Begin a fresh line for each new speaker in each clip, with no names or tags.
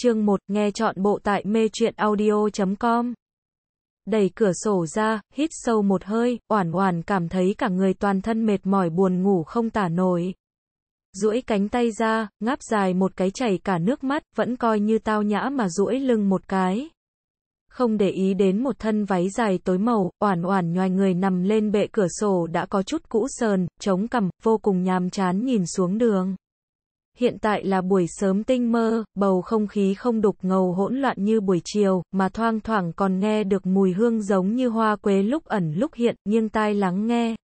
chương 1, nghe chọn bộ tại mê truyện audio.com. Đẩy cửa sổ ra, hít sâu một hơi, oản oản cảm thấy cả người toàn thân mệt mỏi buồn ngủ không tả nổi. duỗi cánh tay ra, ngáp dài một cái chảy cả nước mắt, vẫn coi như tao nhã mà duỗi lưng một cái. Không để ý đến một thân váy dài tối màu, oản oản nhoài người nằm lên bệ cửa sổ đã có chút cũ sờn, chống cằm, vô cùng nhàm chán nhìn xuống đường. Hiện tại là buổi sớm tinh mơ, bầu không khí không đục ngầu hỗn loạn như buổi chiều, mà thoang thoảng còn nghe được mùi hương giống như hoa quế lúc ẩn lúc hiện, nghiêng tai lắng nghe.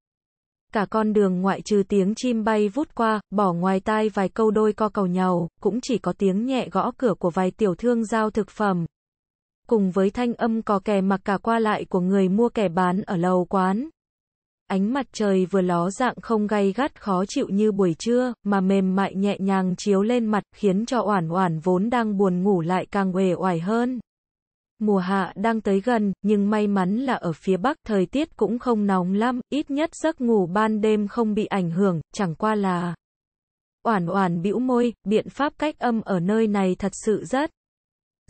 Cả con đường ngoại trừ tiếng chim bay vút qua, bỏ ngoài tai vài câu đôi co cầu nhau, cũng chỉ có tiếng nhẹ gõ cửa của vài tiểu thương giao thực phẩm. Cùng với thanh âm cò kè mặc cả qua lại của người mua kẻ bán ở lầu quán, Ánh mặt trời vừa ló dạng không gay gắt khó chịu như buổi trưa, mà mềm mại nhẹ nhàng chiếu lên mặt, khiến cho Oản Oản vốn đang buồn ngủ lại càng uể oải hơn. Mùa hạ đang tới gần, nhưng may mắn là ở phía Bắc thời tiết cũng không nóng lắm, ít nhất giấc ngủ ban đêm không bị ảnh hưởng, chẳng qua là... Oản Oản bĩu môi, biện pháp cách âm ở nơi này thật sự rất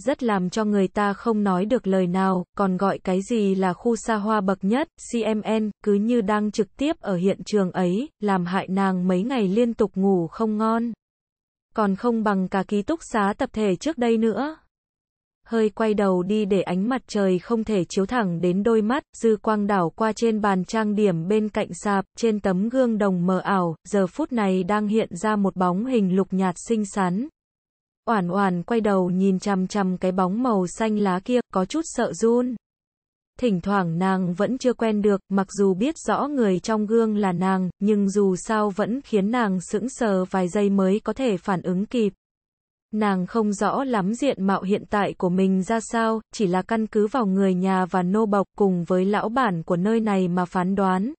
rất làm cho người ta không nói được lời nào, còn gọi cái gì là khu xa hoa bậc nhất, CMN, cứ như đang trực tiếp ở hiện trường ấy, làm hại nàng mấy ngày liên tục ngủ không ngon. Còn không bằng cả ký túc xá tập thể trước đây nữa. Hơi quay đầu đi để ánh mặt trời không thể chiếu thẳng đến đôi mắt, dư quang đảo qua trên bàn trang điểm bên cạnh sạp, trên tấm gương đồng mờ ảo, giờ phút này đang hiện ra một bóng hình lục nhạt xinh xắn, Oản oản quay đầu nhìn chằm chằm cái bóng màu xanh lá kia, có chút sợ run. Thỉnh thoảng nàng vẫn chưa quen được, mặc dù biết rõ người trong gương là nàng, nhưng dù sao vẫn khiến nàng sững sờ vài giây mới có thể phản ứng kịp. Nàng không rõ lắm diện mạo hiện tại của mình ra sao, chỉ là căn cứ vào người nhà và nô bộc cùng với lão bản của nơi này mà phán đoán,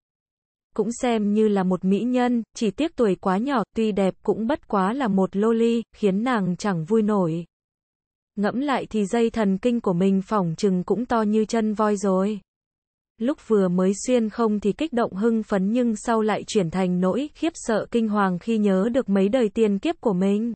cũng xem như là một mỹ nhân, chỉ tiếc tuổi quá nhỏ, tuy đẹp cũng bất quá là một loli, khiến nàng chẳng vui nổi. Ngẫm lại thì dây thần kinh của mình phỏng chừng cũng to như chân voi rồi. Lúc vừa mới xuyên không thì kích động hưng phấn nhưng sau lại chuyển thành nỗi khiếp sợ kinh hoàng khi nhớ được mấy đời tiền kiếp của mình.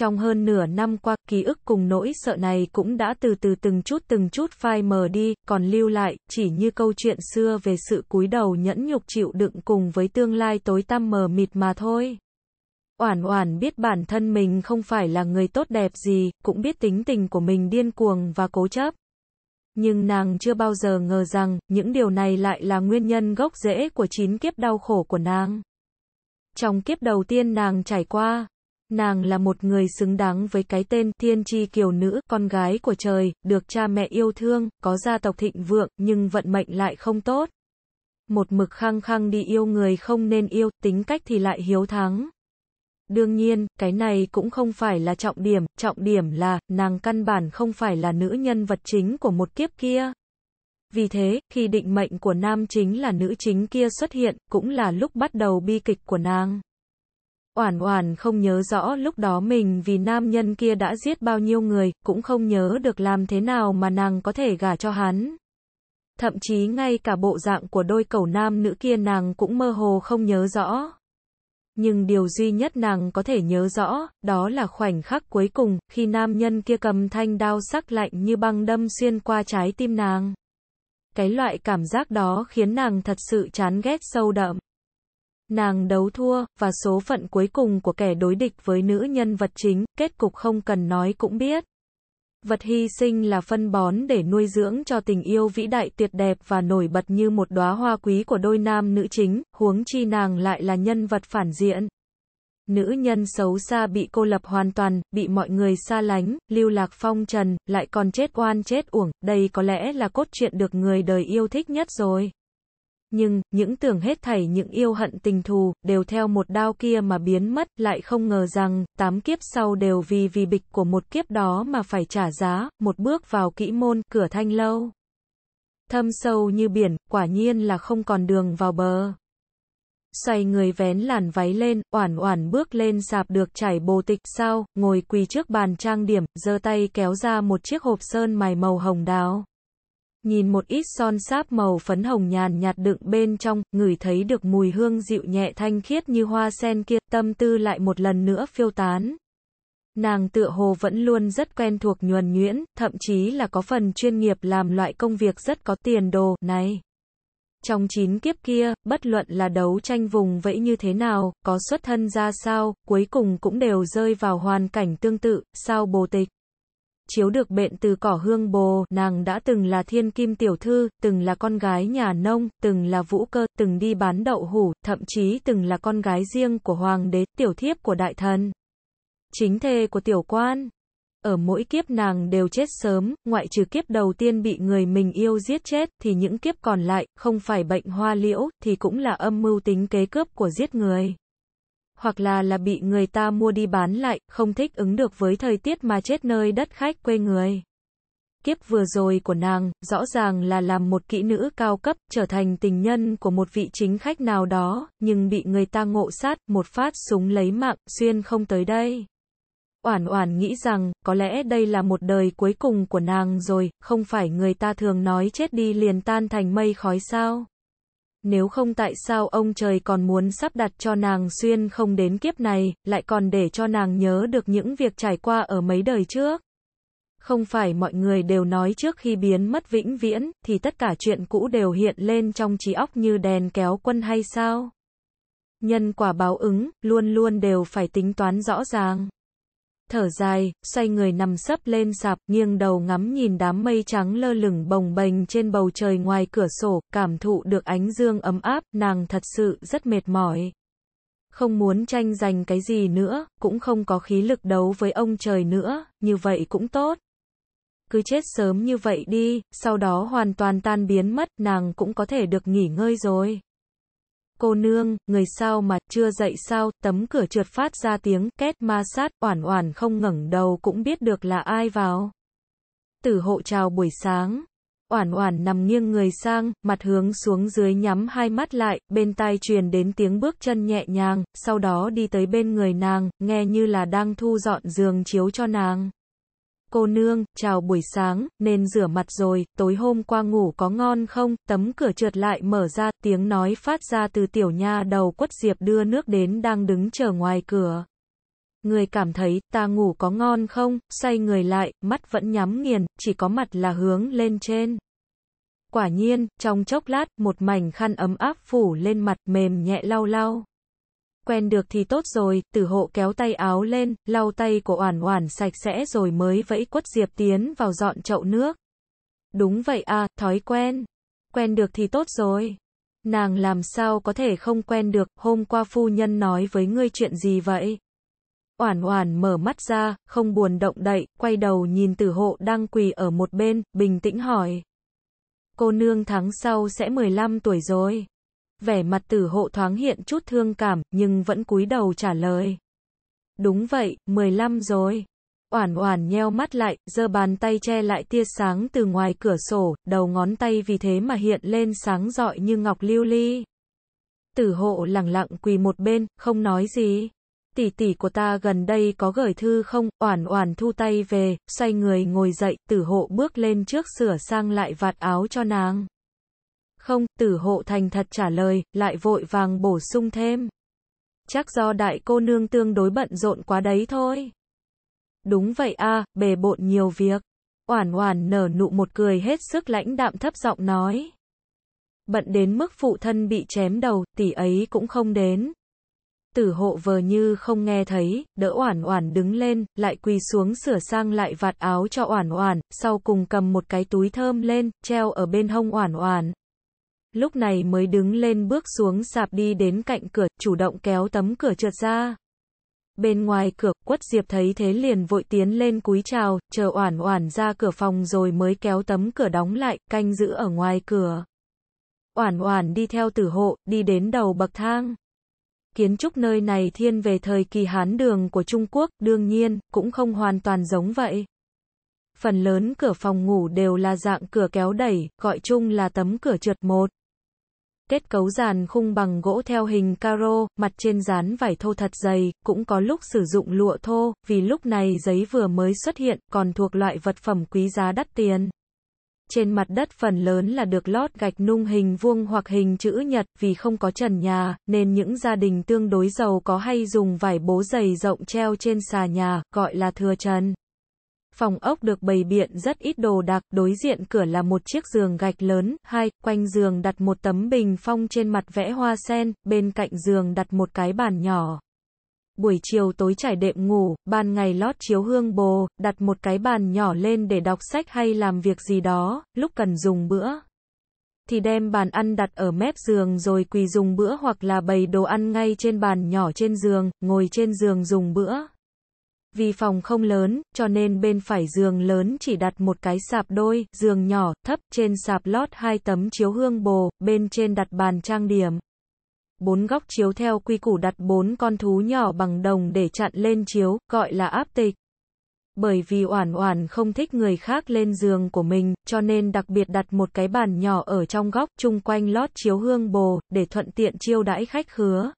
Trong hơn nửa năm qua, ký ức cùng nỗi sợ này cũng đã từ từ từng chút từng chút phai mờ đi, còn lưu lại, chỉ như câu chuyện xưa về sự cúi đầu nhẫn nhục chịu đựng cùng với tương lai tối tăm mờ mịt mà thôi. Oản oản biết bản thân mình không phải là người tốt đẹp gì, cũng biết tính tình của mình điên cuồng và cố chấp. Nhưng nàng chưa bao giờ ngờ rằng, những điều này lại là nguyên nhân gốc rễ của chín kiếp đau khổ của nàng. Trong kiếp đầu tiên nàng trải qua, Nàng là một người xứng đáng với cái tên thiên tri kiều nữ, con gái của trời, được cha mẹ yêu thương, có gia tộc thịnh vượng, nhưng vận mệnh lại không tốt. Một mực khăng khăng đi yêu người không nên yêu, tính cách thì lại hiếu thắng. Đương nhiên, cái này cũng không phải là trọng điểm, trọng điểm là, nàng căn bản không phải là nữ nhân vật chính của một kiếp kia. Vì thế, khi định mệnh của nam chính là nữ chính kia xuất hiện, cũng là lúc bắt đầu bi kịch của nàng. Oản oản không nhớ rõ lúc đó mình vì nam nhân kia đã giết bao nhiêu người, cũng không nhớ được làm thế nào mà nàng có thể gả cho hắn. Thậm chí ngay cả bộ dạng của đôi cầu nam nữ kia nàng cũng mơ hồ không nhớ rõ. Nhưng điều duy nhất nàng có thể nhớ rõ, đó là khoảnh khắc cuối cùng, khi nam nhân kia cầm thanh đao sắc lạnh như băng đâm xuyên qua trái tim nàng. Cái loại cảm giác đó khiến nàng thật sự chán ghét sâu đậm. Nàng đấu thua, và số phận cuối cùng của kẻ đối địch với nữ nhân vật chính, kết cục không cần nói cũng biết. Vật hy sinh là phân bón để nuôi dưỡng cho tình yêu vĩ đại tuyệt đẹp và nổi bật như một đóa hoa quý của đôi nam nữ chính, huống chi nàng lại là nhân vật phản diện. Nữ nhân xấu xa bị cô lập hoàn toàn, bị mọi người xa lánh, lưu lạc phong trần, lại còn chết oan chết uổng, đây có lẽ là cốt truyện được người đời yêu thích nhất rồi. Nhưng, những tưởng hết thảy những yêu hận tình thù, đều theo một đao kia mà biến mất, lại không ngờ rằng, tám kiếp sau đều vì vì bịch của một kiếp đó mà phải trả giá, một bước vào kỹ môn, cửa thanh lâu. Thâm sâu như biển, quả nhiên là không còn đường vào bờ. Xoay người vén làn váy lên, oản oản bước lên sạp được trải bồ tịch sau, ngồi quỳ trước bàn trang điểm, giơ tay kéo ra một chiếc hộp sơn mài màu hồng đào nhìn một ít son sáp màu phấn hồng nhàn nhạt đựng bên trong, ngửi thấy được mùi hương dịu nhẹ thanh khiết như hoa sen kia, tâm tư lại một lần nữa phiêu tán. Nàng tựa hồ vẫn luôn rất quen thuộc nhuần nhuyễn, thậm chí là có phần chuyên nghiệp làm loại công việc rất có tiền đồ, này. Trong chín kiếp kia, bất luận là đấu tranh vùng vẫy như thế nào, có xuất thân ra sao, cuối cùng cũng đều rơi vào hoàn cảnh tương tự, sao bồ tịch chiếu được bệnh từ cỏ hương bồ, nàng đã từng là thiên kim tiểu thư, từng là con gái nhà nông, từng là vũ cơ, từng đi bán đậu hủ, thậm chí từng là con gái riêng của hoàng đế, tiểu thiếp của đại thần, chính thê của tiểu quan. Ở mỗi kiếp nàng đều chết sớm, ngoại trừ kiếp đầu tiên bị người mình yêu giết chết, thì những kiếp còn lại, không phải bệnh hoa liễu, thì cũng là âm mưu tính kế cướp của giết người hoặc là là bị người ta mua đi bán lại, không thích ứng được với thời tiết mà chết nơi đất khách quê người. Kiếp vừa rồi của nàng, rõ ràng là làm một kỹ nữ cao cấp, trở thành tình nhân của một vị chính khách nào đó, nhưng bị người ta ngộ sát, một phát súng lấy mạng, xuyên không tới đây. Oản oản nghĩ rằng, có lẽ đây là một đời cuối cùng của nàng rồi, không phải người ta thường nói chết đi liền tan thành mây khói sao nếu không tại sao ông trời còn muốn sắp đặt cho nàng xuyên không đến kiếp này, lại còn để cho nàng nhớ được những việc trải qua ở mấy đời trước. Không phải mọi người đều nói trước khi biến mất vĩnh viễn, thì tất cả chuyện cũ đều hiện lên trong trí óc như đèn kéo quân hay sao? Nhân quả báo ứng, luôn luôn đều phải tính toán rõ ràng thở dài, xoay người nằm sấp lên sạp, nghiêng đầu ngắm nhìn đám mây trắng lơ lửng bồng bềnh trên bầu trời ngoài cửa sổ, cảm thụ được ánh dương ấm áp, nàng thật sự rất mệt mỏi. Không muốn tranh giành cái gì nữa, cũng không có khí lực đấu với ông trời nữa, như vậy cũng tốt. Cứ chết sớm như vậy đi, sau đó hoàn toàn tan biến mất, nàng cũng có thể được nghỉ ngơi rồi cô nương, người sao mà, chưa dậy sao, tấm cửa trượt phát ra tiếng két ma sát, oản oản không ngẩng đầu cũng biết được là ai vào. Tử hộ chào buổi sáng. Oản oản nằm nghiêng người sang, mặt hướng xuống dưới nhắm hai mắt lại, bên tai truyền đến tiếng bước chân nhẹ nhàng, sau đó đi tới bên người nàng, nghe như là đang thu dọn giường chiếu cho nàng. Cô nương, chào buổi sáng, nên rửa mặt rồi, tối hôm qua ngủ có ngon không? Tấm cửa trượt lại mở ra, tiếng nói phát ra từ tiểu nha đầu quất diệp đưa nước đến đang đứng chờ ngoài cửa. Người cảm thấy, ta ngủ có ngon không? Xoay người lại, mắt vẫn nhắm nghiền, chỉ có mặt là hướng lên trên. Quả nhiên, trong chốc lát, một mảnh khăn ấm áp phủ lên mặt mềm nhẹ lau lau quen được thì tốt rồi, tử hộ kéo tay áo lên, lau tay của oản oản sạch sẽ rồi mới vẫy quất diệp tiến vào dọn chậu nước. Đúng vậy à, thói quen. Quen được thì tốt rồi. Nàng làm sao có thể không quen được, hôm qua phu nhân nói với ngươi chuyện gì vậy? Oản oản mở mắt ra, không buồn động đậy, quay đầu nhìn tử hộ đang quỳ ở một bên, bình tĩnh hỏi. Cô nương tháng sau sẽ 15 tuổi rồi vẻ mặt tử hộ thoáng hiện chút thương cảm, nhưng vẫn cúi đầu trả lời. Đúng vậy, 15 rồi. Oản oản nheo mắt lại, giơ bàn tay che lại tia sáng từ ngoài cửa sổ, đầu ngón tay vì thế mà hiện lên sáng rọi như ngọc lưu ly. Tử hộ lặng lặng quỳ một bên, không nói gì. Tỷ tỷ của ta gần đây có gửi thư không? Oản oản thu tay về, xoay người ngồi dậy, tử hộ bước lên trước sửa sang lại vạt áo cho nàng. Không, tử hộ thành thật trả lời, lại vội vàng bổ sung thêm. Chắc do đại cô nương tương đối bận rộn quá đấy thôi. Đúng vậy a, à, bề bộn nhiều việc. Oản oản nở nụ một cười hết sức lãnh đạm thấp giọng nói. Bận đến mức phụ thân bị chém đầu, tỷ ấy cũng không đến. Tử hộ vờ như không nghe thấy, đỡ oản oản đứng lên, lại quỳ xuống sửa sang lại vạt áo cho oản oản, sau cùng cầm một cái túi thơm lên, treo ở bên hông oản oản, lúc này mới đứng lên bước xuống sạp đi đến cạnh cửa, chủ động kéo tấm cửa trượt ra. Bên ngoài cửa, quất diệp thấy thế liền vội tiến lên cúi chào, chờ oản oản ra cửa phòng rồi mới kéo tấm cửa đóng lại, canh giữ ở ngoài cửa. Oản oản đi theo tử hộ, đi đến đầu bậc thang. Kiến trúc nơi này thiên về thời kỳ Hán đường của Trung Quốc, đương nhiên, cũng không hoàn toàn giống vậy. Phần lớn cửa phòng ngủ đều là dạng cửa kéo đẩy, gọi chung là tấm cửa trượt một. Kết cấu giàn khung bằng gỗ theo hình caro, mặt trên dán vải thô thật dày, cũng có lúc sử dụng lụa thô, vì lúc này giấy vừa mới xuất hiện, còn thuộc loại vật phẩm quý giá đắt tiền. Trên mặt đất phần lớn là được lót gạch nung hình vuông hoặc hình chữ nhật, vì không có trần nhà, nên những gia đình tương đối giàu có hay dùng vải bố dày rộng treo trên xà nhà, gọi là thừa trần. Phòng ốc được bày biện rất ít đồ đạc, đối diện cửa là một chiếc giường gạch lớn, hai, quanh giường đặt một tấm bình phong trên mặt vẽ hoa sen, bên cạnh giường đặt một cái bàn nhỏ. Buổi chiều tối trải đệm ngủ, ban ngày lót chiếu hương bồ, đặt một cái bàn nhỏ lên để đọc sách hay làm việc gì đó, lúc cần dùng bữa thì đem bàn ăn đặt ở mép giường rồi quỳ dùng bữa hoặc là bày đồ ăn ngay trên bàn nhỏ trên giường, ngồi trên giường dùng bữa. Vì phòng không lớn, cho nên bên phải giường lớn chỉ đặt một cái sạp đôi, giường nhỏ, thấp, trên sạp lót hai tấm chiếu hương bồ, bên trên đặt bàn trang điểm. Bốn góc chiếu theo quy củ đặt bốn con thú nhỏ bằng đồng để chặn lên chiếu, gọi là áp tịch. Bởi vì Oản Oản không thích người khác lên giường của mình, cho nên đặc biệt đặt một cái bàn nhỏ ở trong góc chung quanh lót chiếu hương bồ để thuận tiện chiêu đãi khách khứa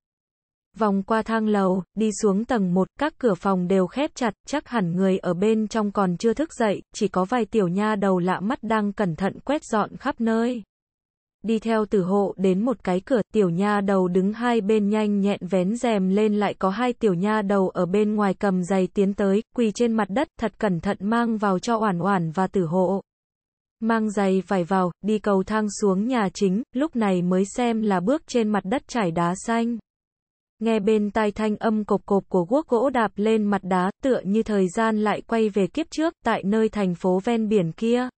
vòng qua thang lầu, đi xuống tầng 1, các cửa phòng đều khép chặt, chắc hẳn người ở bên trong còn chưa thức dậy, chỉ có vài tiểu nha đầu lạ mắt đang cẩn thận quét dọn khắp nơi. Đi theo tử hộ đến một cái cửa, tiểu nha đầu đứng hai bên nhanh nhẹn vén rèm lên lại có hai tiểu nha đầu ở bên ngoài cầm giày tiến tới, quỳ trên mặt đất, thật cẩn thận mang vào cho oản oản và tử hộ. Mang giày phải vào, đi cầu thang xuống nhà chính, lúc này mới xem là bước trên mặt đất trải đá xanh. Nghe bên tai thanh âm cộp cộp của guốc gỗ đạp lên mặt đá, tựa như thời gian lại quay về kiếp trước, tại nơi thành phố ven biển kia.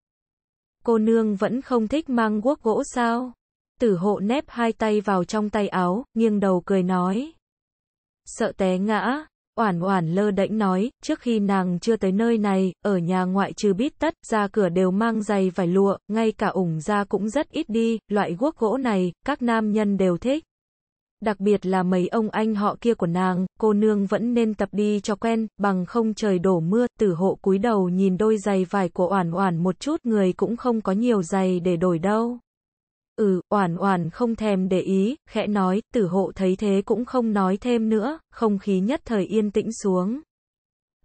Cô nương vẫn không thích mang guốc gỗ sao? Tử hộ nép hai tay vào trong tay áo, nghiêng đầu cười nói. Sợ té ngã, oản oản lơ đễnh nói, trước khi nàng chưa tới nơi này, ở nhà ngoại trừ bít tất, ra cửa đều mang giày vải lụa, ngay cả ủng ra cũng rất ít đi, loại guốc gỗ này, các nam nhân đều thích đặc biệt là mấy ông anh họ kia của nàng, cô nương vẫn nên tập đi cho quen, bằng không trời đổ mưa, tử hộ cúi đầu nhìn đôi giày vải của oản oản một chút người cũng không có nhiều giày để đổi đâu. Ừ, oản oản không thèm để ý, khẽ nói, tử hộ thấy thế cũng không nói thêm nữa, không khí nhất thời yên tĩnh xuống.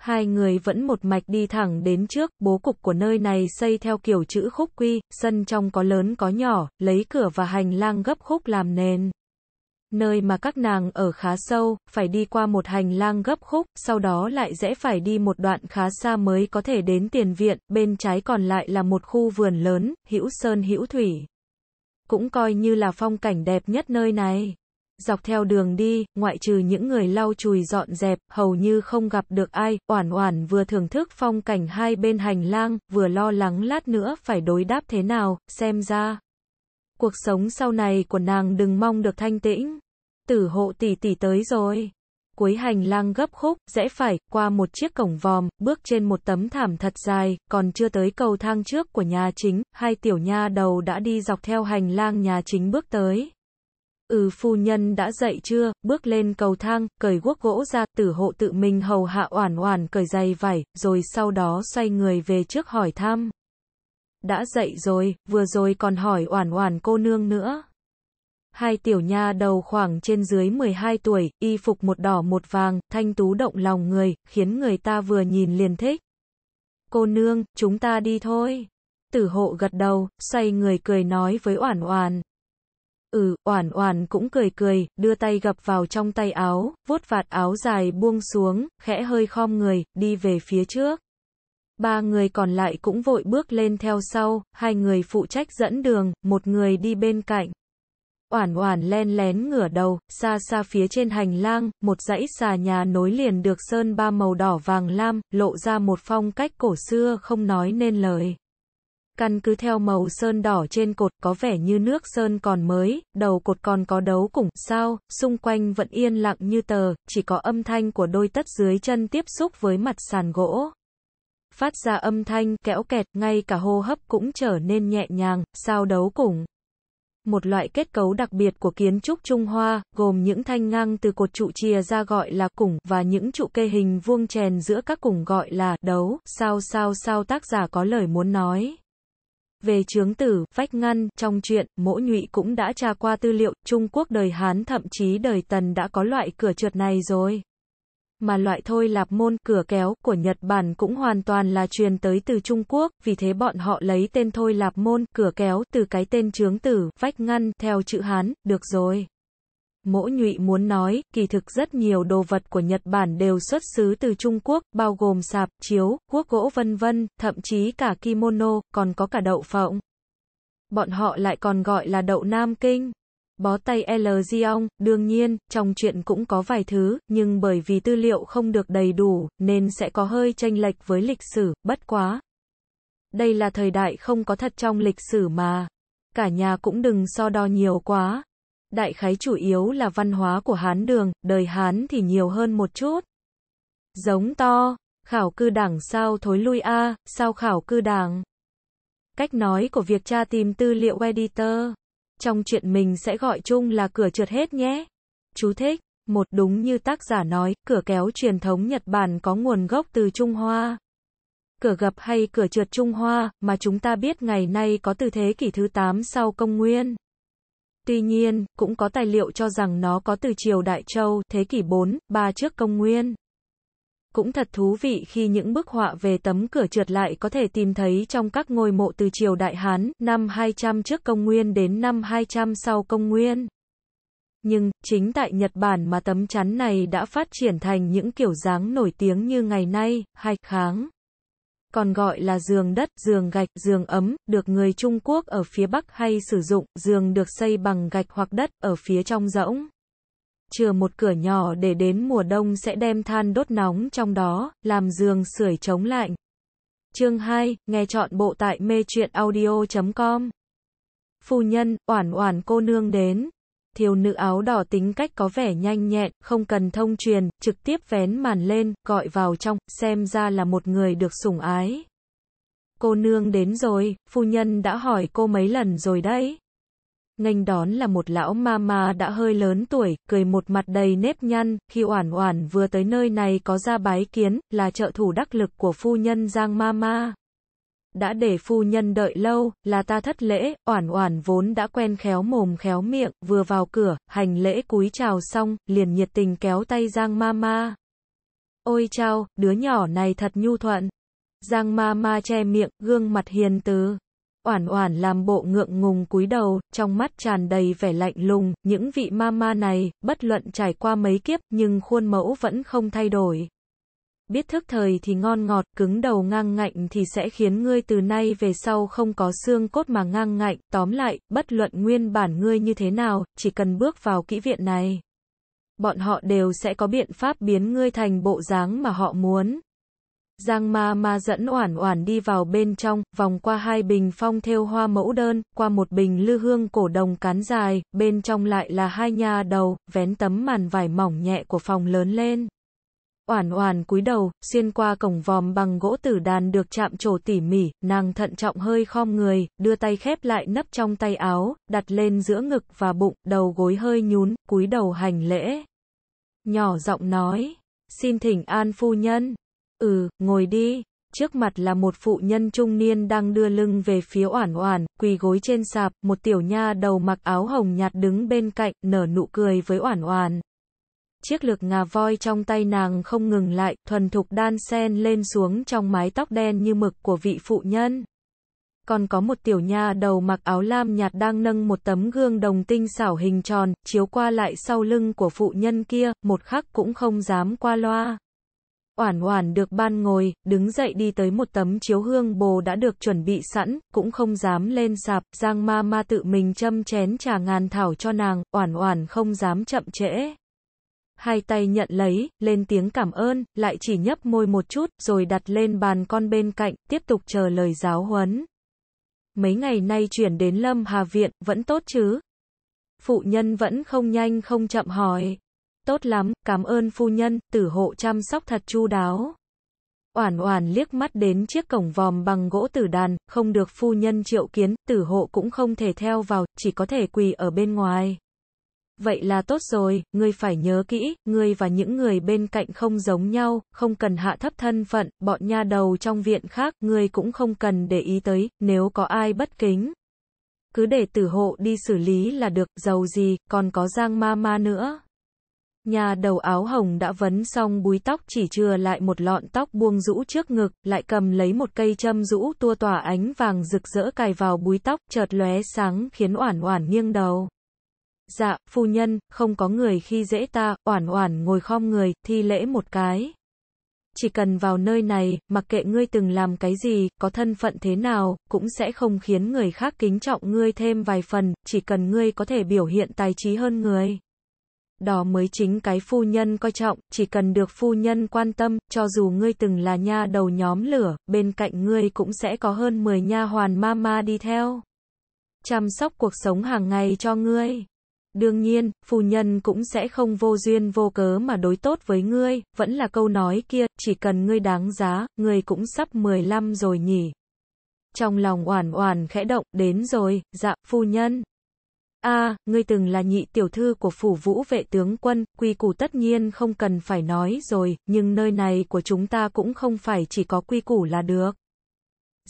Hai người vẫn một mạch đi thẳng đến trước, bố cục của nơi này xây theo kiểu chữ khúc quy, sân trong có lớn có nhỏ, lấy cửa và hành lang gấp khúc làm nền nơi mà các nàng ở khá sâu, phải đi qua một hành lang gấp khúc, sau đó lại rẽ phải đi một đoạn khá xa mới có thể đến tiền viện, bên trái còn lại là một khu vườn lớn, hữu sơn hữu thủy. Cũng coi như là phong cảnh đẹp nhất nơi này. Dọc theo đường đi, ngoại trừ những người lau chùi dọn dẹp, hầu như không gặp được ai, oản oản vừa thưởng thức phong cảnh hai bên hành lang, vừa lo lắng lát nữa phải đối đáp thế nào, xem ra cuộc sống sau này của nàng đừng mong được thanh tĩnh tử hộ tỷ tỷ tới rồi. Cuối hành lang gấp khúc, rẽ phải, qua một chiếc cổng vòm, bước trên một tấm thảm thật dài, còn chưa tới cầu thang trước của nhà chính, hai tiểu nha đầu đã đi dọc theo hành lang nhà chính bước tới. Ừ phu nhân đã dậy chưa, bước lên cầu thang, cởi guốc gỗ ra, tử hộ tự mình hầu hạ oản oản cởi giày vải, rồi sau đó xoay người về trước hỏi thăm. Đã dậy rồi, vừa rồi còn hỏi oản oản cô nương nữa hai tiểu nha đầu khoảng trên dưới 12 tuổi, y phục một đỏ một vàng, thanh tú động lòng người, khiến người ta vừa nhìn liền thích. Cô nương, chúng ta đi thôi. Tử hộ gật đầu, xoay người cười nói với Oản Oản. Ừ, Oản Oản cũng cười cười, đưa tay gập vào trong tay áo, vuốt vạt áo dài buông xuống, khẽ hơi khom người, đi về phía trước. Ba người còn lại cũng vội bước lên theo sau, hai người phụ trách dẫn đường, một người đi bên cạnh. Oản oản len lén ngửa đầu, xa xa phía trên hành lang, một dãy xà nhà nối liền được sơn ba màu đỏ vàng lam, lộ ra một phong cách cổ xưa không nói nên lời. Căn cứ theo màu sơn đỏ trên cột có vẻ như nước sơn còn mới, đầu cột còn có đấu củng, sao, xung quanh vẫn yên lặng như tờ, chỉ có âm thanh của đôi tất dưới chân tiếp xúc với mặt sàn gỗ phát ra âm thanh kẽo kẹt, ngay cả hô hấp cũng trở nên nhẹ nhàng, sao đấu củng một loại kết cấu đặc biệt của kiến trúc Trung Hoa, gồm những thanh ngang từ cột trụ chia ra gọi là củng và những trụ kê hình vuông chèn giữa các củng gọi là đấu, sao sao sao tác giả có lời muốn nói. Về chướng tử, vách ngăn, trong truyện. mỗ nhụy cũng đã tra qua tư liệu, Trung Quốc đời Hán thậm chí đời Tần đã có loại cửa trượt này rồi mà loại thôi lạp môn cửa kéo của Nhật Bản cũng hoàn toàn là truyền tới từ Trung Quốc, vì thế bọn họ lấy tên thôi lạp môn cửa kéo từ cái tên chướng tử, vách ngăn, theo chữ Hán, được rồi. Mỗ nhụy muốn nói, kỳ thực rất nhiều đồ vật của Nhật Bản đều xuất xứ từ Trung Quốc, bao gồm sạp, chiếu, quốc gỗ vân vân, thậm chí cả kimono, còn có cả đậu phộng. Bọn họ lại còn gọi là đậu Nam Kinh. Bó tay L. Giong, đương nhiên, trong chuyện cũng có vài thứ, nhưng bởi vì tư liệu không được đầy đủ, nên sẽ có hơi tranh lệch với lịch sử, bất quá. Đây là thời đại không có thật trong lịch sử mà. Cả nhà cũng đừng so đo nhiều quá. Đại khái chủ yếu là văn hóa của Hán đường, đời Hán thì nhiều hơn một chút. Giống to, khảo cư đảng sao thối lui a, à, sao khảo cư đảng. Cách nói của việc tra tìm tư liệu editor trong chuyện mình sẽ gọi chung là cửa trượt hết nhé. Chú thích. Một đúng như tác giả nói, cửa kéo truyền thống Nhật Bản có nguồn gốc từ Trung Hoa. Cửa gập hay cửa trượt Trung Hoa, mà chúng ta biết ngày nay có từ thế kỷ thứ 8 sau công nguyên. Tuy nhiên, cũng có tài liệu cho rằng nó có từ triều Đại Châu, thế kỷ 4, 3 trước công nguyên. Cũng thật thú vị khi những bức họa về tấm cửa trượt lại có thể tìm thấy trong các ngôi mộ từ triều Đại Hán, năm 200 trước công nguyên đến năm 200 sau công nguyên. Nhưng, chính tại Nhật Bản mà tấm chắn này đã phát triển thành những kiểu dáng nổi tiếng như ngày nay, hay kháng. Còn gọi là giường đất, giường gạch, giường ấm, được người Trung Quốc ở phía Bắc hay sử dụng, giường được xây bằng gạch hoặc đất, ở phía trong rỗng chừa một cửa nhỏ để đến mùa đông sẽ đem than đốt nóng trong đó, làm giường sưởi chống lạnh. Chương 2, nghe chọn bộ tại mê truyện audio.com. Phu nhân, oản oản cô nương đến. Thiếu nữ áo đỏ tính cách có vẻ nhanh nhẹn, không cần thông truyền, trực tiếp vén màn lên, gọi vào trong, xem ra là một người được sủng ái. Cô nương đến rồi, phu nhân đã hỏi cô mấy lần rồi đấy nghênh đón là một lão mama đã hơi lớn tuổi, cười một mặt đầy nếp nhăn, khi Oản Oản vừa tới nơi này có ra bái kiến, là trợ thủ đắc lực của phu nhân Giang mama. Đã để phu nhân đợi lâu, là ta thất lễ, Oản Oản vốn đã quen khéo mồm khéo miệng, vừa vào cửa, hành lễ cúi chào xong, liền nhiệt tình kéo tay Giang mama. Ôi chao, đứa nhỏ này thật nhu thuận. Giang ma ma che miệng, gương mặt hiền từ. Oản Oản làm bộ ngượng ngùng cúi đầu, trong mắt tràn đầy vẻ lạnh lùng, những vị ma ma này, bất luận trải qua mấy kiếp, nhưng khuôn mẫu vẫn không thay đổi. Biết thức thời thì ngon ngọt, cứng đầu ngang ngạnh thì sẽ khiến ngươi từ nay về sau không có xương cốt mà ngang ngạnh, tóm lại, bất luận nguyên bản ngươi như thế nào, chỉ cần bước vào kỹ viện này. Bọn họ đều sẽ có biện pháp biến ngươi thành bộ dáng mà họ muốn. Giang ma ma dẫn oản oản đi vào bên trong, vòng qua hai bình phong theo hoa mẫu đơn, qua một bình lư hương cổ đồng cán dài, bên trong lại là hai nhà đầu, vén tấm màn vải mỏng nhẹ của phòng lớn lên. Oản oản cúi đầu, xuyên qua cổng vòm bằng gỗ tử đàn được chạm trổ tỉ mỉ, nàng thận trọng hơi khom người, đưa tay khép lại nấp trong tay áo, đặt lên giữa ngực và bụng, đầu gối hơi nhún, cúi đầu hành lễ. Nhỏ giọng nói, xin thỉnh an phu nhân. Ừ, ngồi đi. Trước mặt là một phụ nhân trung niên đang đưa lưng về phía oản oản, quỳ gối trên sạp, một tiểu nha đầu mặc áo hồng nhạt đứng bên cạnh, nở nụ cười với oản oản. Chiếc lược ngà voi trong tay nàng không ngừng lại, thuần thục đan sen lên xuống trong mái tóc đen như mực của vị phụ nhân. Còn có một tiểu nha đầu mặc áo lam nhạt đang nâng một tấm gương đồng tinh xảo hình tròn, chiếu qua lại sau lưng của phụ nhân kia, một khắc cũng không dám qua loa. Oản oản được ban ngồi, đứng dậy đi tới một tấm chiếu hương bồ đã được chuẩn bị sẵn, cũng không dám lên sạp, Giang ma ma tự mình châm chén trà ngàn thảo cho nàng, oản oản không dám chậm trễ. Hai tay nhận lấy, lên tiếng cảm ơn, lại chỉ nhấp môi một chút, rồi đặt lên bàn con bên cạnh, tiếp tục chờ lời giáo huấn. Mấy ngày nay chuyển đến Lâm Hà Viện, vẫn tốt chứ? Phụ nhân vẫn không nhanh không chậm hỏi tốt lắm, cảm ơn phu nhân, tử hộ chăm sóc thật chu đáo. Oản oản liếc mắt đến chiếc cổng vòm bằng gỗ tử đàn, không được phu nhân triệu kiến, tử hộ cũng không thể theo vào, chỉ có thể quỳ ở bên ngoài. Vậy là tốt rồi, ngươi phải nhớ kỹ, ngươi và những người bên cạnh không giống nhau, không cần hạ thấp thân phận, bọn nha đầu trong viện khác, ngươi cũng không cần để ý tới, nếu có ai bất kính. Cứ để tử hộ đi xử lý là được, giàu gì, còn có giang ma ma nữa. Nhà đầu áo hồng đã vấn xong búi tóc chỉ chừa lại một lọn tóc buông rũ trước ngực, lại cầm lấy một cây châm rũ tua tỏa ánh vàng rực rỡ cài vào búi tóc, chợt lóe sáng khiến Oản Oản nghiêng đầu. "Dạ, phu nhân, không có người khi dễ ta." Oản Oản ngồi khom người, thi lễ một cái. "Chỉ cần vào nơi này, mặc kệ ngươi từng làm cái gì, có thân phận thế nào, cũng sẽ không khiến người khác kính trọng ngươi thêm vài phần, chỉ cần ngươi có thể biểu hiện tài trí hơn người." Đó mới chính cái phu nhân coi trọng, chỉ cần được phu nhân quan tâm, cho dù ngươi từng là nha đầu nhóm lửa, bên cạnh ngươi cũng sẽ có hơn 10 nha hoàn mama đi theo. Chăm sóc cuộc sống hàng ngày cho ngươi. Đương nhiên, phu nhân cũng sẽ không vô duyên vô cớ mà đối tốt với ngươi, vẫn là câu nói kia, chỉ cần ngươi đáng giá, ngươi cũng sắp 15 rồi nhỉ. Trong lòng oản oản khẽ động, đến rồi, dạ, phu nhân a, à, ngươi từng là nhị tiểu thư của phủ vũ vệ tướng quân, quy củ tất nhiên không cần phải nói rồi, nhưng nơi này của chúng ta cũng không phải chỉ có quy củ là được.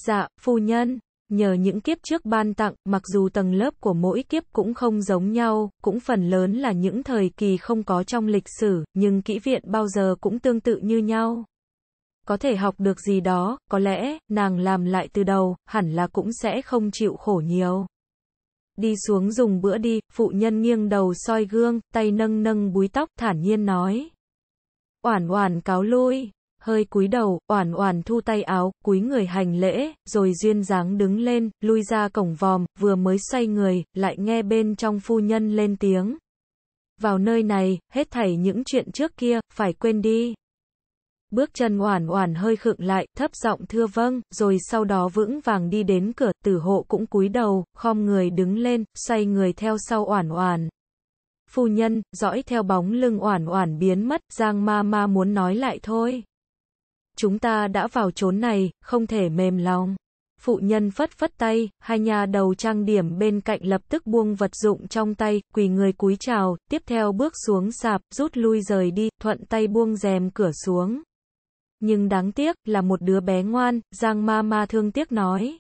Dạ, phu nhân, nhờ những kiếp trước ban tặng, mặc dù tầng lớp của mỗi kiếp cũng không giống nhau, cũng phần lớn là những thời kỳ không có trong lịch sử, nhưng kỹ viện bao giờ cũng tương tự như nhau có thể học được gì đó, có lẽ, nàng làm lại từ đầu, hẳn là cũng sẽ không chịu khổ nhiều đi xuống dùng bữa đi, phụ nhân nghiêng đầu soi gương, tay nâng nâng búi tóc, thản nhiên nói. Oản oản cáo lui, hơi cúi đầu, oản oản thu tay áo, cúi người hành lễ, rồi duyên dáng đứng lên, lui ra cổng vòm, vừa mới xoay người, lại nghe bên trong phu nhân lên tiếng. Vào nơi này, hết thảy những chuyện trước kia, phải quên đi. Bước chân oản oản hơi khựng lại, thấp giọng thưa vâng, rồi sau đó vững vàng đi đến cửa, tử hộ cũng cúi đầu, khom người đứng lên, xoay người theo sau oản oản. Phu nhân, dõi theo bóng lưng oản oản biến mất, Giang ma ma muốn nói lại thôi. Chúng ta đã vào chốn này, không thể mềm lòng. Phụ nhân phất phất tay, hai nhà đầu trang điểm bên cạnh lập tức buông vật dụng trong tay, quỳ người cúi chào, tiếp theo bước xuống sạp, rút lui rời đi, thuận tay buông rèm cửa xuống. Nhưng đáng tiếc là một đứa bé ngoan, Giang ma ma thương tiếc nói.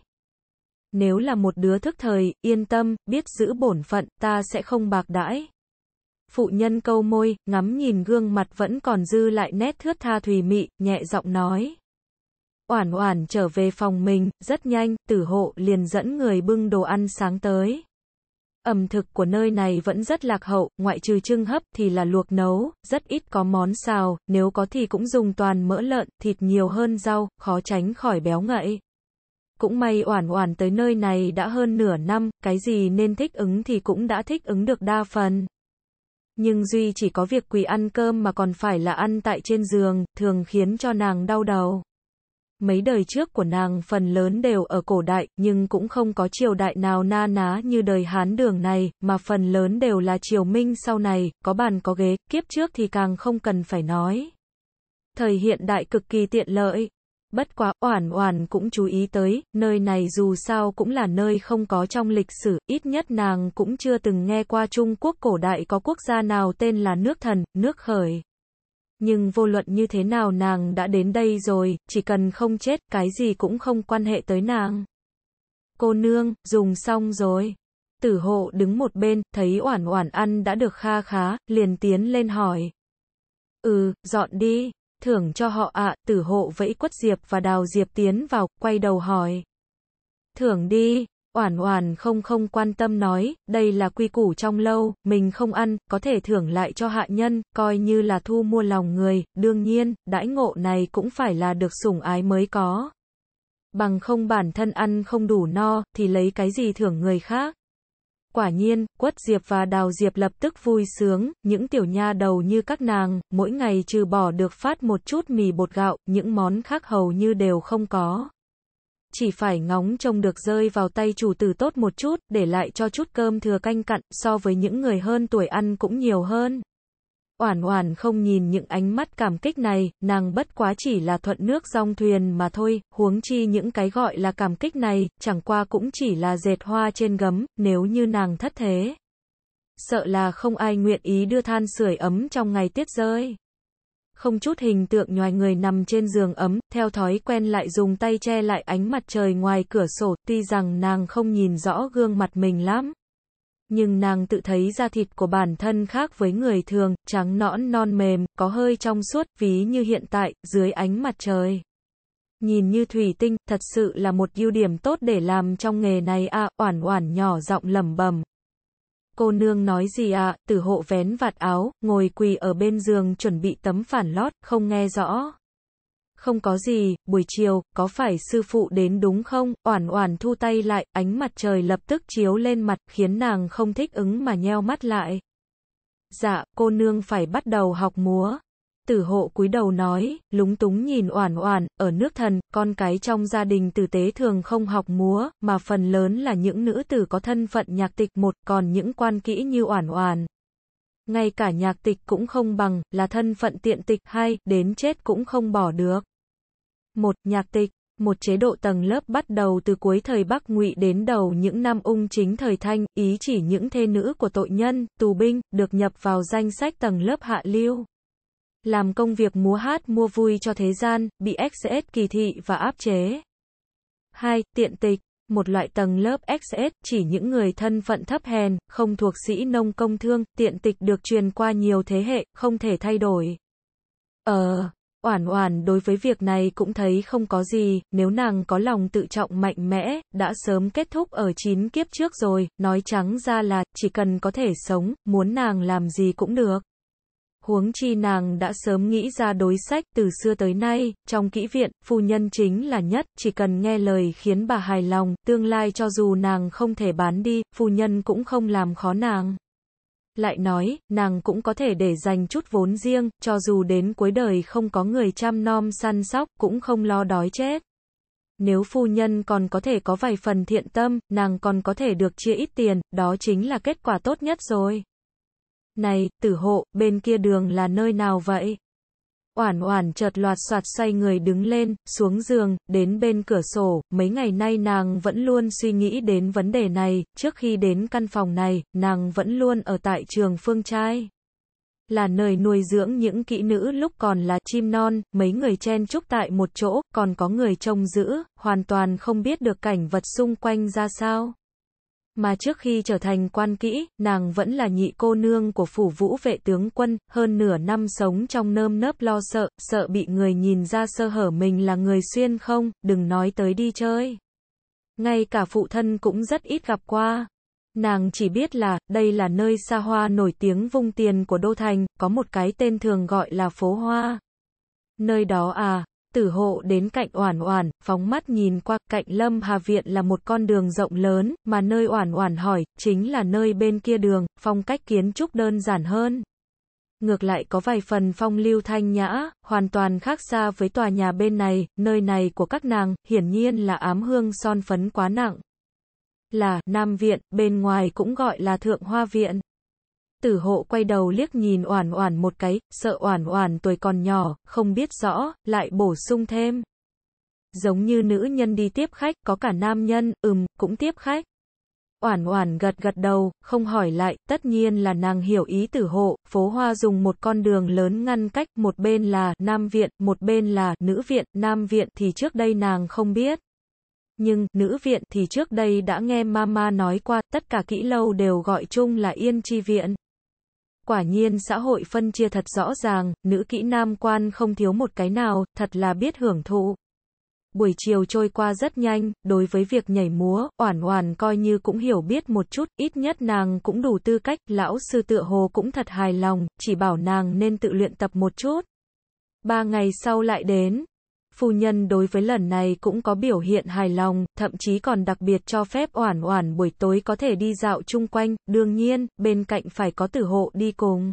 Nếu là một đứa thức thời, yên tâm, biết giữ bổn phận, ta sẽ không bạc đãi. Phụ nhân câu môi, ngắm nhìn gương mặt vẫn còn dư lại nét thướt tha thùy mị, nhẹ giọng nói. Oản oản trở về phòng mình, rất nhanh, tử hộ liền dẫn người bưng đồ ăn sáng tới. Ẩm thực của nơi này vẫn rất lạc hậu, ngoại trừ trưng hấp thì là luộc nấu, rất ít có món xào, nếu có thì cũng dùng toàn mỡ lợn, thịt nhiều hơn rau, khó tránh khỏi béo ngậy. Cũng may oản oản tới nơi này đã hơn nửa năm, cái gì nên thích ứng thì cũng đã thích ứng được đa phần. Nhưng Duy chỉ có việc quỳ ăn cơm mà còn phải là ăn tại trên giường, thường khiến cho nàng đau đầu. Mấy đời trước của nàng phần lớn đều ở cổ đại, nhưng cũng không có triều đại nào na ná như đời Hán đường này, mà phần lớn đều là triều minh sau này, có bàn có ghế, kiếp trước thì càng không cần phải nói. Thời hiện đại cực kỳ tiện lợi. Bất quá, oản oản cũng chú ý tới, nơi này dù sao cũng là nơi không có trong lịch sử, ít nhất nàng cũng chưa từng nghe qua Trung Quốc cổ đại có quốc gia nào tên là nước thần, nước khởi nhưng vô luận như thế nào nàng đã đến đây rồi, chỉ cần không chết, cái gì cũng không quan hệ tới nàng. Cô nương, dùng xong rồi. Tử hộ đứng một bên, thấy oản oản ăn đã được kha khá, liền tiến lên hỏi. Ừ, dọn đi, thưởng cho họ ạ, tử hộ vẫy quất diệp và đào diệp tiến vào, quay đầu hỏi. Thưởng đi, Oản oản không không quan tâm nói, đây là quy củ trong lâu, mình không ăn, có thể thưởng lại cho hạ nhân, coi như là thu mua lòng người, đương nhiên, đãi ngộ này cũng phải là được sủng ái mới có. Bằng không bản thân ăn không đủ no, thì lấy cái gì thưởng người khác. Quả nhiên, Quất Diệp và Đào Diệp lập tức vui sướng, những tiểu nha đầu như các nàng, mỗi ngày trừ bỏ được phát một chút mì bột gạo, những món khác hầu như đều không có chỉ phải ngóng trông được rơi vào tay chủ tử tốt một chút, để lại cho chút cơm thừa canh cặn, so với những người hơn tuổi ăn cũng nhiều hơn. Oản oản không nhìn những ánh mắt cảm kích này, nàng bất quá chỉ là thuận nước dong thuyền mà thôi, huống chi những cái gọi là cảm kích này, chẳng qua cũng chỉ là dệt hoa trên gấm, nếu như nàng thất thế. Sợ là không ai nguyện ý đưa than sưởi ấm trong ngày tiết rơi không chút hình tượng nhoài người nằm trên giường ấm, theo thói quen lại dùng tay che lại ánh mặt trời ngoài cửa sổ, tuy rằng nàng không nhìn rõ gương mặt mình lắm. Nhưng nàng tự thấy da thịt của bản thân khác với người thường, trắng nõn non mềm, có hơi trong suốt, ví như hiện tại, dưới ánh mặt trời. Nhìn như thủy tinh, thật sự là một ưu điểm tốt để làm trong nghề này a oản oản nhỏ giọng lẩm bẩm, cô nương nói gì ạ, à? tử hộ vén vạt áo, ngồi quỳ ở bên giường chuẩn bị tấm phản lót, không nghe rõ. Không có gì, buổi chiều, có phải sư phụ đến đúng không, oản oản thu tay lại, ánh mặt trời lập tức chiếu lên mặt, khiến nàng không thích ứng mà nheo mắt lại. Dạ, cô nương phải bắt đầu học múa. Tử hộ cúi đầu nói, lúng túng nhìn oản oản, ở nước thần, con cái trong gia đình tử tế thường không học múa, mà phần lớn là những nữ tử có thân phận nhạc tịch một, còn những quan kỹ như oản oản. Ngay cả nhạc tịch cũng không bằng, là thân phận tiện tịch hai, đến chết cũng không bỏ được. Một Nhạc tịch một chế độ tầng lớp bắt đầu từ cuối thời Bắc Ngụy đến đầu những năm ung chính thời Thanh, ý chỉ những thê nữ của tội nhân, tù binh, được nhập vào danh sách tầng lớp hạ lưu làm công việc múa hát mua vui cho thế gian, bị XS kỳ thị và áp chế. 2. Tiện tịch một loại tầng lớp XS, chỉ những người thân phận thấp hèn, không thuộc sĩ nông công thương, tiện tịch được truyền qua nhiều thế hệ, không thể thay đổi. Ờ, oản oản đối với việc này cũng thấy không có gì, nếu nàng có lòng tự trọng mạnh mẽ, đã sớm kết thúc ở chín kiếp trước rồi, nói trắng ra là, chỉ cần có thể sống, muốn nàng làm gì cũng được. Huống chi nàng đã sớm nghĩ ra đối sách từ xưa tới nay, trong kỹ viện, phu nhân chính là nhất, chỉ cần nghe lời khiến bà hài lòng, tương lai cho dù nàng không thể bán đi, phu nhân cũng không làm khó nàng. Lại nói, nàng cũng có thể để dành chút vốn riêng, cho dù đến cuối đời không có người chăm nom săn sóc, cũng không lo đói chết. Nếu phu nhân còn có thể có vài phần thiện tâm, nàng còn có thể được chia ít tiền, đó chính là kết quả tốt nhất rồi. Này, tử hộ, bên kia đường là nơi nào vậy? Oản oản chợt loạt soạt xoay người đứng lên, xuống giường, đến bên cửa sổ, mấy ngày nay nàng vẫn luôn suy nghĩ đến vấn đề này, trước khi đến căn phòng này, nàng vẫn luôn ở tại trường phương trai. Là nơi nuôi dưỡng những kỹ nữ lúc còn là chim non, mấy người chen chúc tại một chỗ, còn có người trông giữ, hoàn toàn không biết được cảnh vật xung quanh ra sao mà trước khi trở thành quan kỹ, nàng vẫn là nhị cô nương của phủ vũ vệ tướng quân, hơn nửa năm sống trong nơm nớp lo sợ, sợ bị người nhìn ra sơ hở mình là người xuyên không, đừng nói tới đi chơi. Ngay cả phụ thân cũng rất ít gặp qua. Nàng chỉ biết là, đây là nơi xa hoa nổi tiếng vung tiền của Đô Thành, có một cái tên thường gọi là phố hoa. Nơi đó à, tử hộ đến cạnh Oản Oản, phóng mắt nhìn qua, cạnh Lâm Hà Viện là một con đường rộng lớn, mà nơi Oản Oản hỏi, chính là nơi bên kia đường, phong cách kiến trúc đơn giản hơn. Ngược lại có vài phần phong lưu thanh nhã, hoàn toàn khác xa với tòa nhà bên này, nơi này của các nàng, hiển nhiên là ám hương son phấn quá nặng. Là, Nam Viện, bên ngoài cũng gọi là Thượng Hoa Viện. Tử hộ quay đầu liếc nhìn Oản Oản một cái, sợ Oản Oản tuổi còn nhỏ, không biết rõ, lại bổ sung thêm. Giống như nữ nhân đi tiếp khách, có cả nam nhân, ừm, cũng tiếp khách. Oản Oản gật gật đầu, không hỏi lại, tất nhiên là nàng hiểu ý Tử hộ, phố hoa dùng một con đường lớn ngăn cách, một bên là nam viện, một bên là nữ viện, nam viện thì trước đây nàng không biết. Nhưng, nữ viện thì trước đây đã nghe mama nói qua, tất cả kỹ lâu đều gọi chung là yên chi viện. Quả nhiên xã hội phân chia thật rõ ràng, nữ kỹ nam quan không thiếu một cái nào, thật là biết hưởng thụ. Buổi chiều trôi qua rất nhanh, đối với việc nhảy múa, Oản Oản coi như cũng hiểu biết một chút, ít nhất nàng cũng đủ tư cách, lão sư tựa hồ cũng thật hài lòng, chỉ bảo nàng nên tự luyện tập một chút. Ba ngày sau lại đến, phu nhân đối với lần này cũng có biểu hiện hài lòng, thậm chí còn đặc biệt cho phép Oản Oản buổi tối có thể đi dạo chung quanh, đương nhiên, bên cạnh phải có Tử Hộ đi cùng.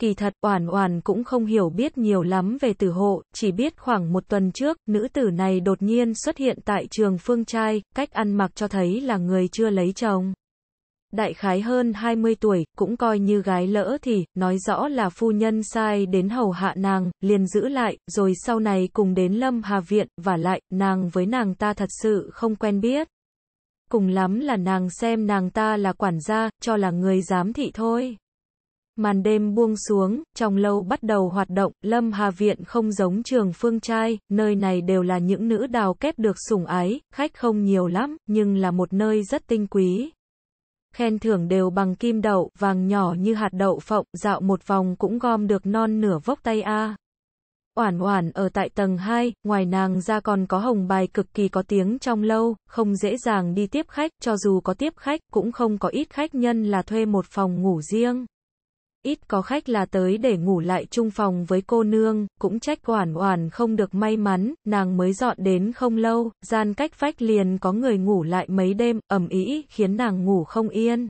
Kỳ thật, Oản Oản cũng không hiểu biết nhiều lắm về Tử Hộ, chỉ biết khoảng một tuần trước, nữ tử này đột nhiên xuất hiện tại trường Phương Trai, cách ăn mặc cho thấy là người chưa lấy chồng đại khái hơn 20 tuổi, cũng coi như gái lỡ thì, nói rõ là phu nhân sai đến hầu hạ nàng, liền giữ lại, rồi sau này cùng đến Lâm Hà Viện, và lại, nàng với nàng ta thật sự không quen biết. Cùng lắm là nàng xem nàng ta là quản gia, cho là người giám thị thôi. Màn đêm buông xuống, trong lâu bắt đầu hoạt động, Lâm Hà Viện không giống trường phương trai, nơi này đều là những nữ đào kép được sủng ái, khách không nhiều lắm, nhưng là một nơi rất tinh quý. Khen thưởng đều bằng kim đậu, vàng nhỏ như hạt đậu phộng, dạo một vòng cũng gom được non nửa vốc tay A. Oản oản ở tại tầng 2, ngoài nàng ra còn có hồng bài cực kỳ có tiếng trong lâu, không dễ dàng đi tiếp khách, cho dù có tiếp khách, cũng không có ít khách nhân là thuê một phòng ngủ riêng ít có khách là tới để ngủ lại chung phòng với cô nương, cũng trách oản oản không được may mắn, nàng mới dọn đến không lâu, gian cách vách liền có người ngủ lại mấy đêm, ẩm ý, khiến nàng ngủ không yên.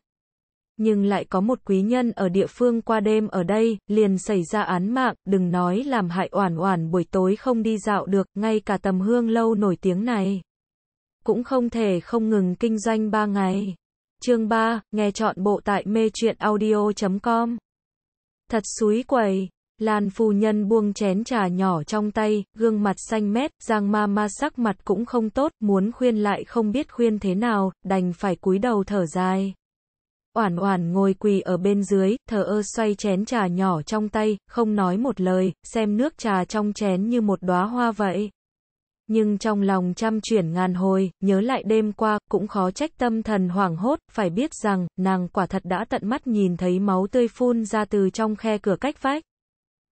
Nhưng lại có một quý nhân ở địa phương qua đêm ở đây, liền xảy ra án mạng, đừng nói làm hại oản oản buổi tối không đi dạo được, ngay cả tầm hương lâu nổi tiếng này. Cũng không thể không ngừng kinh doanh ba ngày. Chương 3, nghe chọn bộ tại mê truyện audio.com Thật suối quầy. Lan phu nhân buông chén trà nhỏ trong tay, gương mặt xanh mét, Giang ma ma sắc mặt cũng không tốt, muốn khuyên lại không biết khuyên thế nào, đành phải cúi đầu thở dài. Oản oản ngồi quỳ ở bên dưới, thờ ơ xoay chén trà nhỏ trong tay, không nói một lời, xem nước trà trong chén như một đóa hoa vậy nhưng trong lòng trăm chuyển ngàn hồi, nhớ lại đêm qua, cũng khó trách tâm thần hoảng hốt, phải biết rằng, nàng quả thật đã tận mắt nhìn thấy máu tươi phun ra từ trong khe cửa cách vách.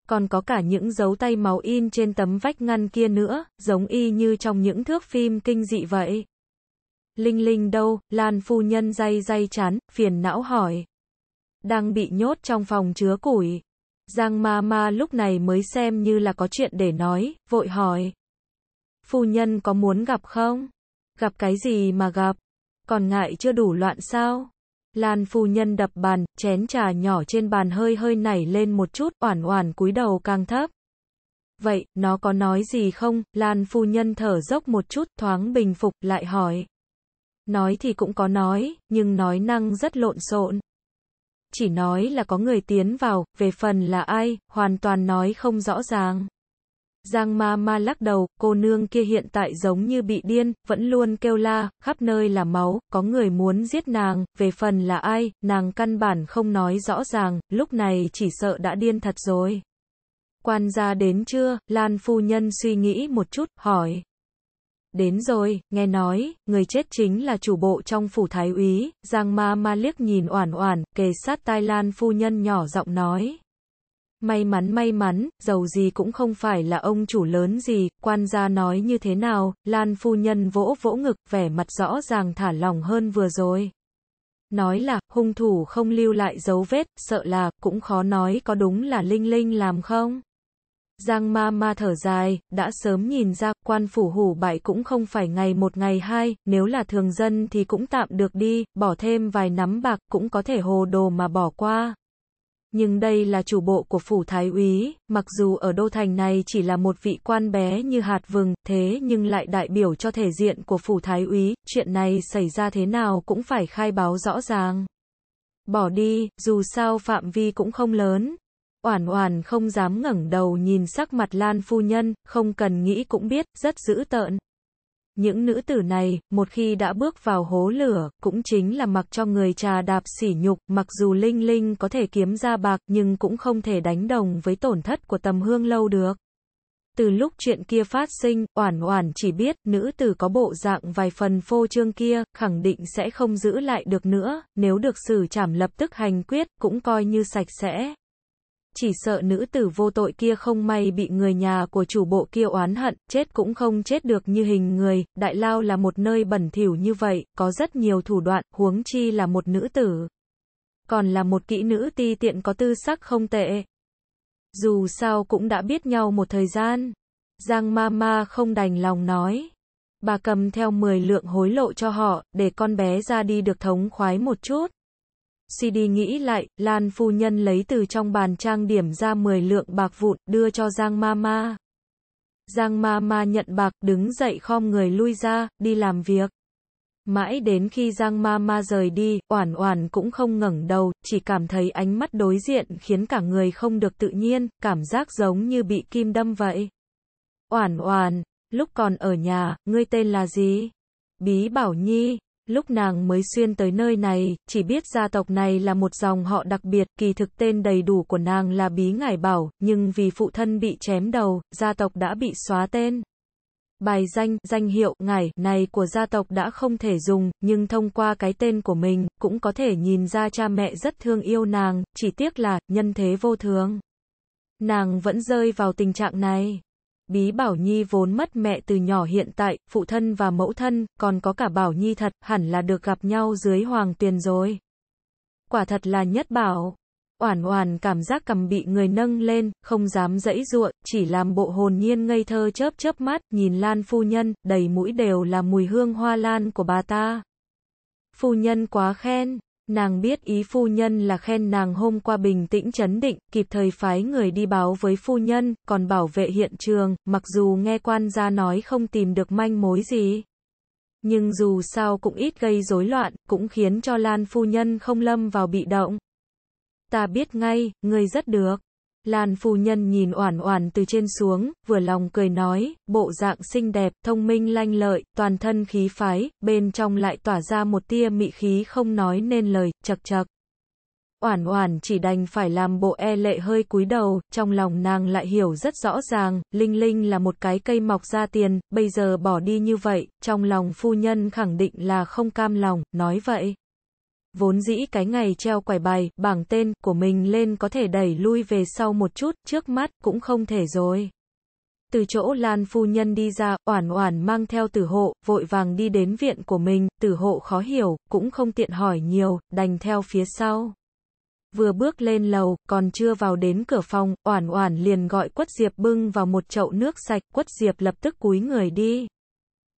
Còn có cả những dấu tay máu in trên tấm vách ngăn kia nữa, giống y như trong những thước phim kinh dị vậy. Linh Linh đâu, Lan phu nhân day day chán, phiền não hỏi. Đang bị nhốt trong phòng chứa củi. Giang ma ma lúc này mới xem như là có chuyện để nói, vội hỏi. Phu nhân có muốn gặp không? Gặp cái gì mà gặp? Còn ngại chưa đủ loạn sao? Lan phu nhân đập bàn, chén trà nhỏ trên bàn hơi hơi nảy lên một chút, oản oản cúi đầu càng thấp. Vậy, nó có nói gì không? Lan phu nhân thở dốc một chút, thoáng bình phục, lại hỏi. Nói thì cũng có nói, nhưng nói năng rất lộn xộn. Chỉ nói là có người tiến vào, về phần là ai, hoàn toàn nói không rõ ràng. Giang ma ma lắc đầu, cô nương kia hiện tại giống như bị điên, vẫn luôn kêu la, khắp nơi là máu, có người muốn giết nàng, về phần là ai, nàng căn bản không nói rõ ràng, lúc này chỉ sợ đã điên thật rồi. Quan gia đến chưa, Lan phu nhân suy nghĩ một chút, hỏi. Đến rồi, nghe nói, người chết chính là chủ bộ trong phủ thái úy, Giang ma ma liếc nhìn oản oản, kề sát tai Lan phu nhân nhỏ giọng nói. May mắn may mắn, giàu gì cũng không phải là ông chủ lớn gì, quan gia nói như thế nào, Lan phu nhân vỗ vỗ ngực, vẻ mặt rõ ràng thả lòng hơn vừa rồi. Nói là, hung thủ không lưu lại dấu vết, sợ là, cũng khó nói có đúng là Linh Linh làm không? Giang ma ma thở dài, đã sớm nhìn ra, quan phủ hủ bại cũng không phải ngày một ngày hai, nếu là thường dân thì cũng tạm được đi, bỏ thêm vài nắm bạc cũng có thể hồ đồ mà bỏ qua nhưng đây là chủ bộ của phủ thái úy, mặc dù ở đô thành này chỉ là một vị quan bé như hạt vừng, thế nhưng lại đại biểu cho thể diện của phủ thái úy, chuyện này xảy ra thế nào cũng phải khai báo rõ ràng. Bỏ đi, dù sao phạm vi cũng không lớn. Oản oản không dám ngẩng đầu nhìn sắc mặt Lan phu nhân, không cần nghĩ cũng biết, rất dữ tợn. Những nữ tử này, một khi đã bước vào hố lửa, cũng chính là mặc cho người trà đạp sỉ nhục, mặc dù Linh Linh có thể kiếm ra bạc nhưng cũng không thể đánh đồng với tổn thất của tầm hương lâu được. Từ lúc chuyện kia phát sinh, Oản Oản chỉ biết nữ tử có bộ dạng vài phần phô trương kia, khẳng định sẽ không giữ lại được nữa, nếu được xử trảm lập tức hành quyết, cũng coi như sạch sẽ chỉ sợ nữ tử vô tội kia không may bị người nhà của chủ bộ kia oán hận, chết cũng không chết được như hình người, đại lao là một nơi bẩn thỉu như vậy, có rất nhiều thủ đoạn, huống chi là một nữ tử. Còn là một kỹ nữ ti tiện có tư sắc không tệ. Dù sao cũng đã biết nhau một thời gian. Giang Mama không đành lòng nói. Bà cầm theo 10 lượng hối lộ cho họ, để con bé ra đi được thống khoái một chút. CD nghĩ lại, Lan phu nhân lấy từ trong bàn trang điểm ra 10 lượng bạc vụn, đưa cho Giang Mama. Giang Mama nhận bạc, đứng dậy khom người lui ra, đi làm việc. Mãi đến khi Giang Mama rời đi, Oản Oản cũng không ngẩng đầu, chỉ cảm thấy ánh mắt đối diện khiến cả người không được tự nhiên, cảm giác giống như bị kim đâm vậy. Oản Oản, lúc còn ở nhà, ngươi tên là gì? Bí Bảo Nhi, Lúc nàng mới xuyên tới nơi này, chỉ biết gia tộc này là một dòng họ đặc biệt, kỳ thực tên đầy đủ của nàng là Bí Ngải Bảo, nhưng vì phụ thân bị chém đầu, gia tộc đã bị xóa tên. Bài danh, danh hiệu, ngải này của gia tộc đã không thể dùng, nhưng thông qua cái tên của mình, cũng có thể nhìn ra cha mẹ rất thương yêu nàng, chỉ tiếc là, nhân thế vô thường. Nàng vẫn rơi vào tình trạng này. Bí Bảo Nhi vốn mất mẹ từ nhỏ hiện tại, phụ thân và mẫu thân, còn có cả Bảo Nhi thật, hẳn là được gặp nhau dưới hoàng tuyền rồi. Quả thật là nhất bảo. Oản oản cảm giác cầm bị người nâng lên, không dám dãy ruộng, chỉ làm bộ hồn nhiên ngây thơ chớp chớp mắt, nhìn Lan phu nhân, đầy mũi đều là mùi hương hoa lan của bà ta. Phu nhân quá khen, Nàng biết ý phu nhân là khen nàng hôm qua bình tĩnh chấn định, kịp thời phái người đi báo với phu nhân, còn bảo vệ hiện trường, mặc dù nghe quan gia nói không tìm được manh mối gì. Nhưng dù sao cũng ít gây rối loạn, cũng khiến cho Lan phu nhân không lâm vào bị động. Ta biết ngay, người rất được. Lan phu nhân nhìn Oản Oản từ trên xuống, vừa lòng cười nói, bộ dạng xinh đẹp, thông minh lanh lợi, toàn thân khí phái, bên trong lại tỏa ra một tia mị khí không nói nên lời, chậc chậc. Oản Oản chỉ đành phải làm bộ e lệ hơi cúi đầu, trong lòng nàng lại hiểu rất rõ ràng, Linh Linh là một cái cây mọc ra tiền, bây giờ bỏ đi như vậy, trong lòng phu nhân khẳng định là không cam lòng, nói vậy vốn dĩ cái ngày treo quải bài, bảng tên của mình lên có thể đẩy lui về sau một chút, trước mắt cũng không thể rồi. Từ chỗ Lan phu nhân đi ra, Oản Oản mang theo Tử Hộ, vội vàng đi đến viện của mình, Tử Hộ khó hiểu, cũng không tiện hỏi nhiều, đành theo phía sau. Vừa bước lên lầu, còn chưa vào đến cửa phòng, Oản Oản liền gọi Quất Diệp bưng vào một chậu nước sạch, Quất Diệp lập tức cúi người đi.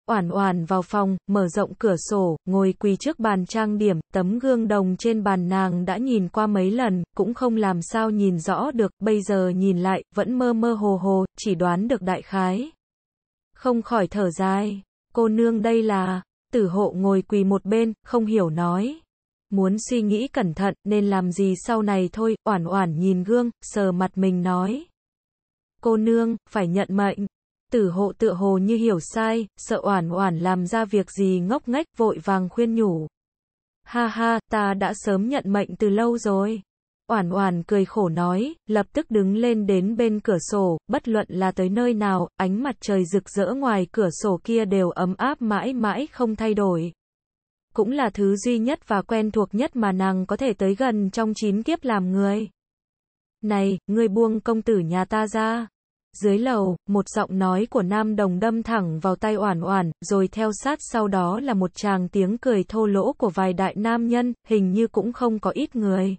Oản oản vào phòng, mở rộng cửa sổ, ngồi quỳ trước bàn trang điểm, tấm gương đồng trên bàn nàng đã nhìn qua mấy lần, cũng không làm sao nhìn rõ được, bây giờ nhìn lại, vẫn mơ mơ hồ hồ, chỉ đoán được đại khái. Không khỏi thở dài, cô nương đây là, tử hộ ngồi quỳ một bên, không hiểu nói. Muốn suy nghĩ cẩn thận, nên làm gì sau này thôi, oản oản nhìn gương, sờ mặt mình nói. Cô nương, phải nhận mệnh. Tử hộ tựa hồ như hiểu sai, sợ oản oản làm ra việc gì ngốc nghếch vội vàng khuyên nhủ. Ha ha, ta đã sớm nhận mệnh từ lâu rồi. Oản oản cười khổ nói, lập tức đứng lên đến bên cửa sổ, bất luận là tới nơi nào, ánh mặt trời rực rỡ ngoài cửa sổ kia đều ấm áp mãi mãi không thay đổi. Cũng là thứ duy nhất và quen thuộc nhất mà nàng có thể tới gần trong chín kiếp làm người. Này, ngươi buông công tử nhà ta ra. Dưới lầu, một giọng nói của nam đồng đâm thẳng vào tay oản oản, rồi theo sát sau đó là một chàng tiếng cười thô lỗ của vài đại nam nhân, hình như cũng không có ít người.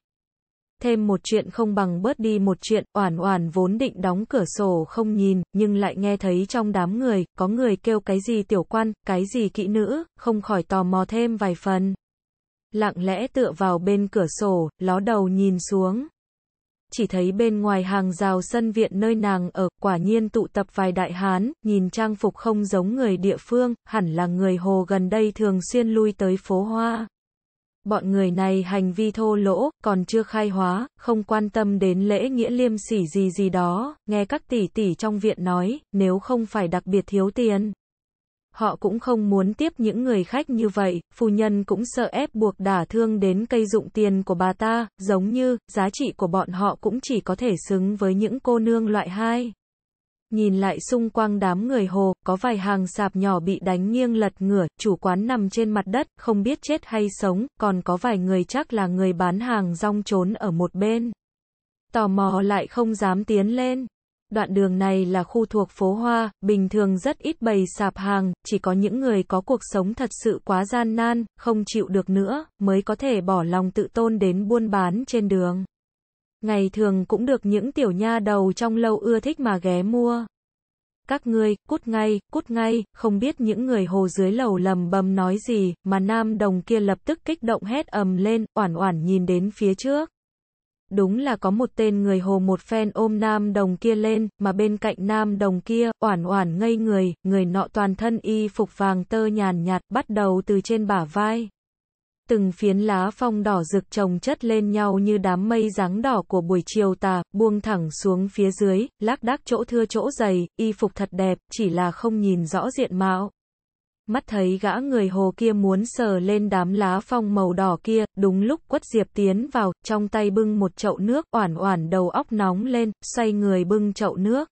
Thêm một chuyện không bằng bớt đi một chuyện, oản oản vốn định đóng cửa sổ không nhìn, nhưng lại nghe thấy trong đám người, có người kêu cái gì tiểu quan, cái gì kỹ nữ, không khỏi tò mò thêm vài phần. Lặng lẽ tựa vào bên cửa sổ, ló đầu nhìn xuống chỉ thấy bên ngoài hàng rào sân viện nơi nàng ở, quả nhiên tụ tập vài đại hán, nhìn trang phục không giống người địa phương, hẳn là người hồ gần đây thường xuyên lui tới phố hoa. Bọn người này hành vi thô lỗ, còn chưa khai hóa, không quan tâm đến lễ nghĩa liêm sỉ gì gì đó, nghe các tỷ tỷ trong viện nói, nếu không phải đặc biệt thiếu tiền, họ cũng không muốn tiếp những người khách như vậy, phu nhân cũng sợ ép buộc đả thương đến cây dụng tiền của bà ta, giống như, giá trị của bọn họ cũng chỉ có thể xứng với những cô nương loại hai. Nhìn lại xung quanh đám người hồ, có vài hàng sạp nhỏ bị đánh nghiêng lật ngửa, chủ quán nằm trên mặt đất, không biết chết hay sống, còn có vài người chắc là người bán hàng rong trốn ở một bên. Tò mò lại không dám tiến lên. Đoạn đường này là khu thuộc phố Hoa, bình thường rất ít bày sạp hàng, chỉ có những người có cuộc sống thật sự quá gian nan, không chịu được nữa, mới có thể bỏ lòng tự tôn đến buôn bán trên đường. Ngày thường cũng được những tiểu nha đầu trong lâu ưa thích mà ghé mua. Các ngươi, cút ngay, cút ngay, không biết những người hồ dưới lầu lầm bầm nói gì, mà nam đồng kia lập tức kích động hét ầm lên, oản oản nhìn đến phía trước. Đúng là có một tên người hồ một phen ôm nam đồng kia lên, mà bên cạnh nam đồng kia, oản oản ngây người, người nọ toàn thân y phục vàng tơ nhàn nhạt, bắt đầu từ trên bả vai. Từng phiến lá phong đỏ rực trồng chất lên nhau như đám mây dáng đỏ của buổi chiều tà, buông thẳng xuống phía dưới, lác đác chỗ thưa chỗ dày, y phục thật đẹp, chỉ là không nhìn rõ diện mạo mắt thấy gã người hồ kia muốn sờ lên đám lá phong màu đỏ kia, đúng lúc quất diệp tiến vào, trong tay bưng một chậu nước, oản oản đầu óc nóng lên, xoay người bưng chậu nước.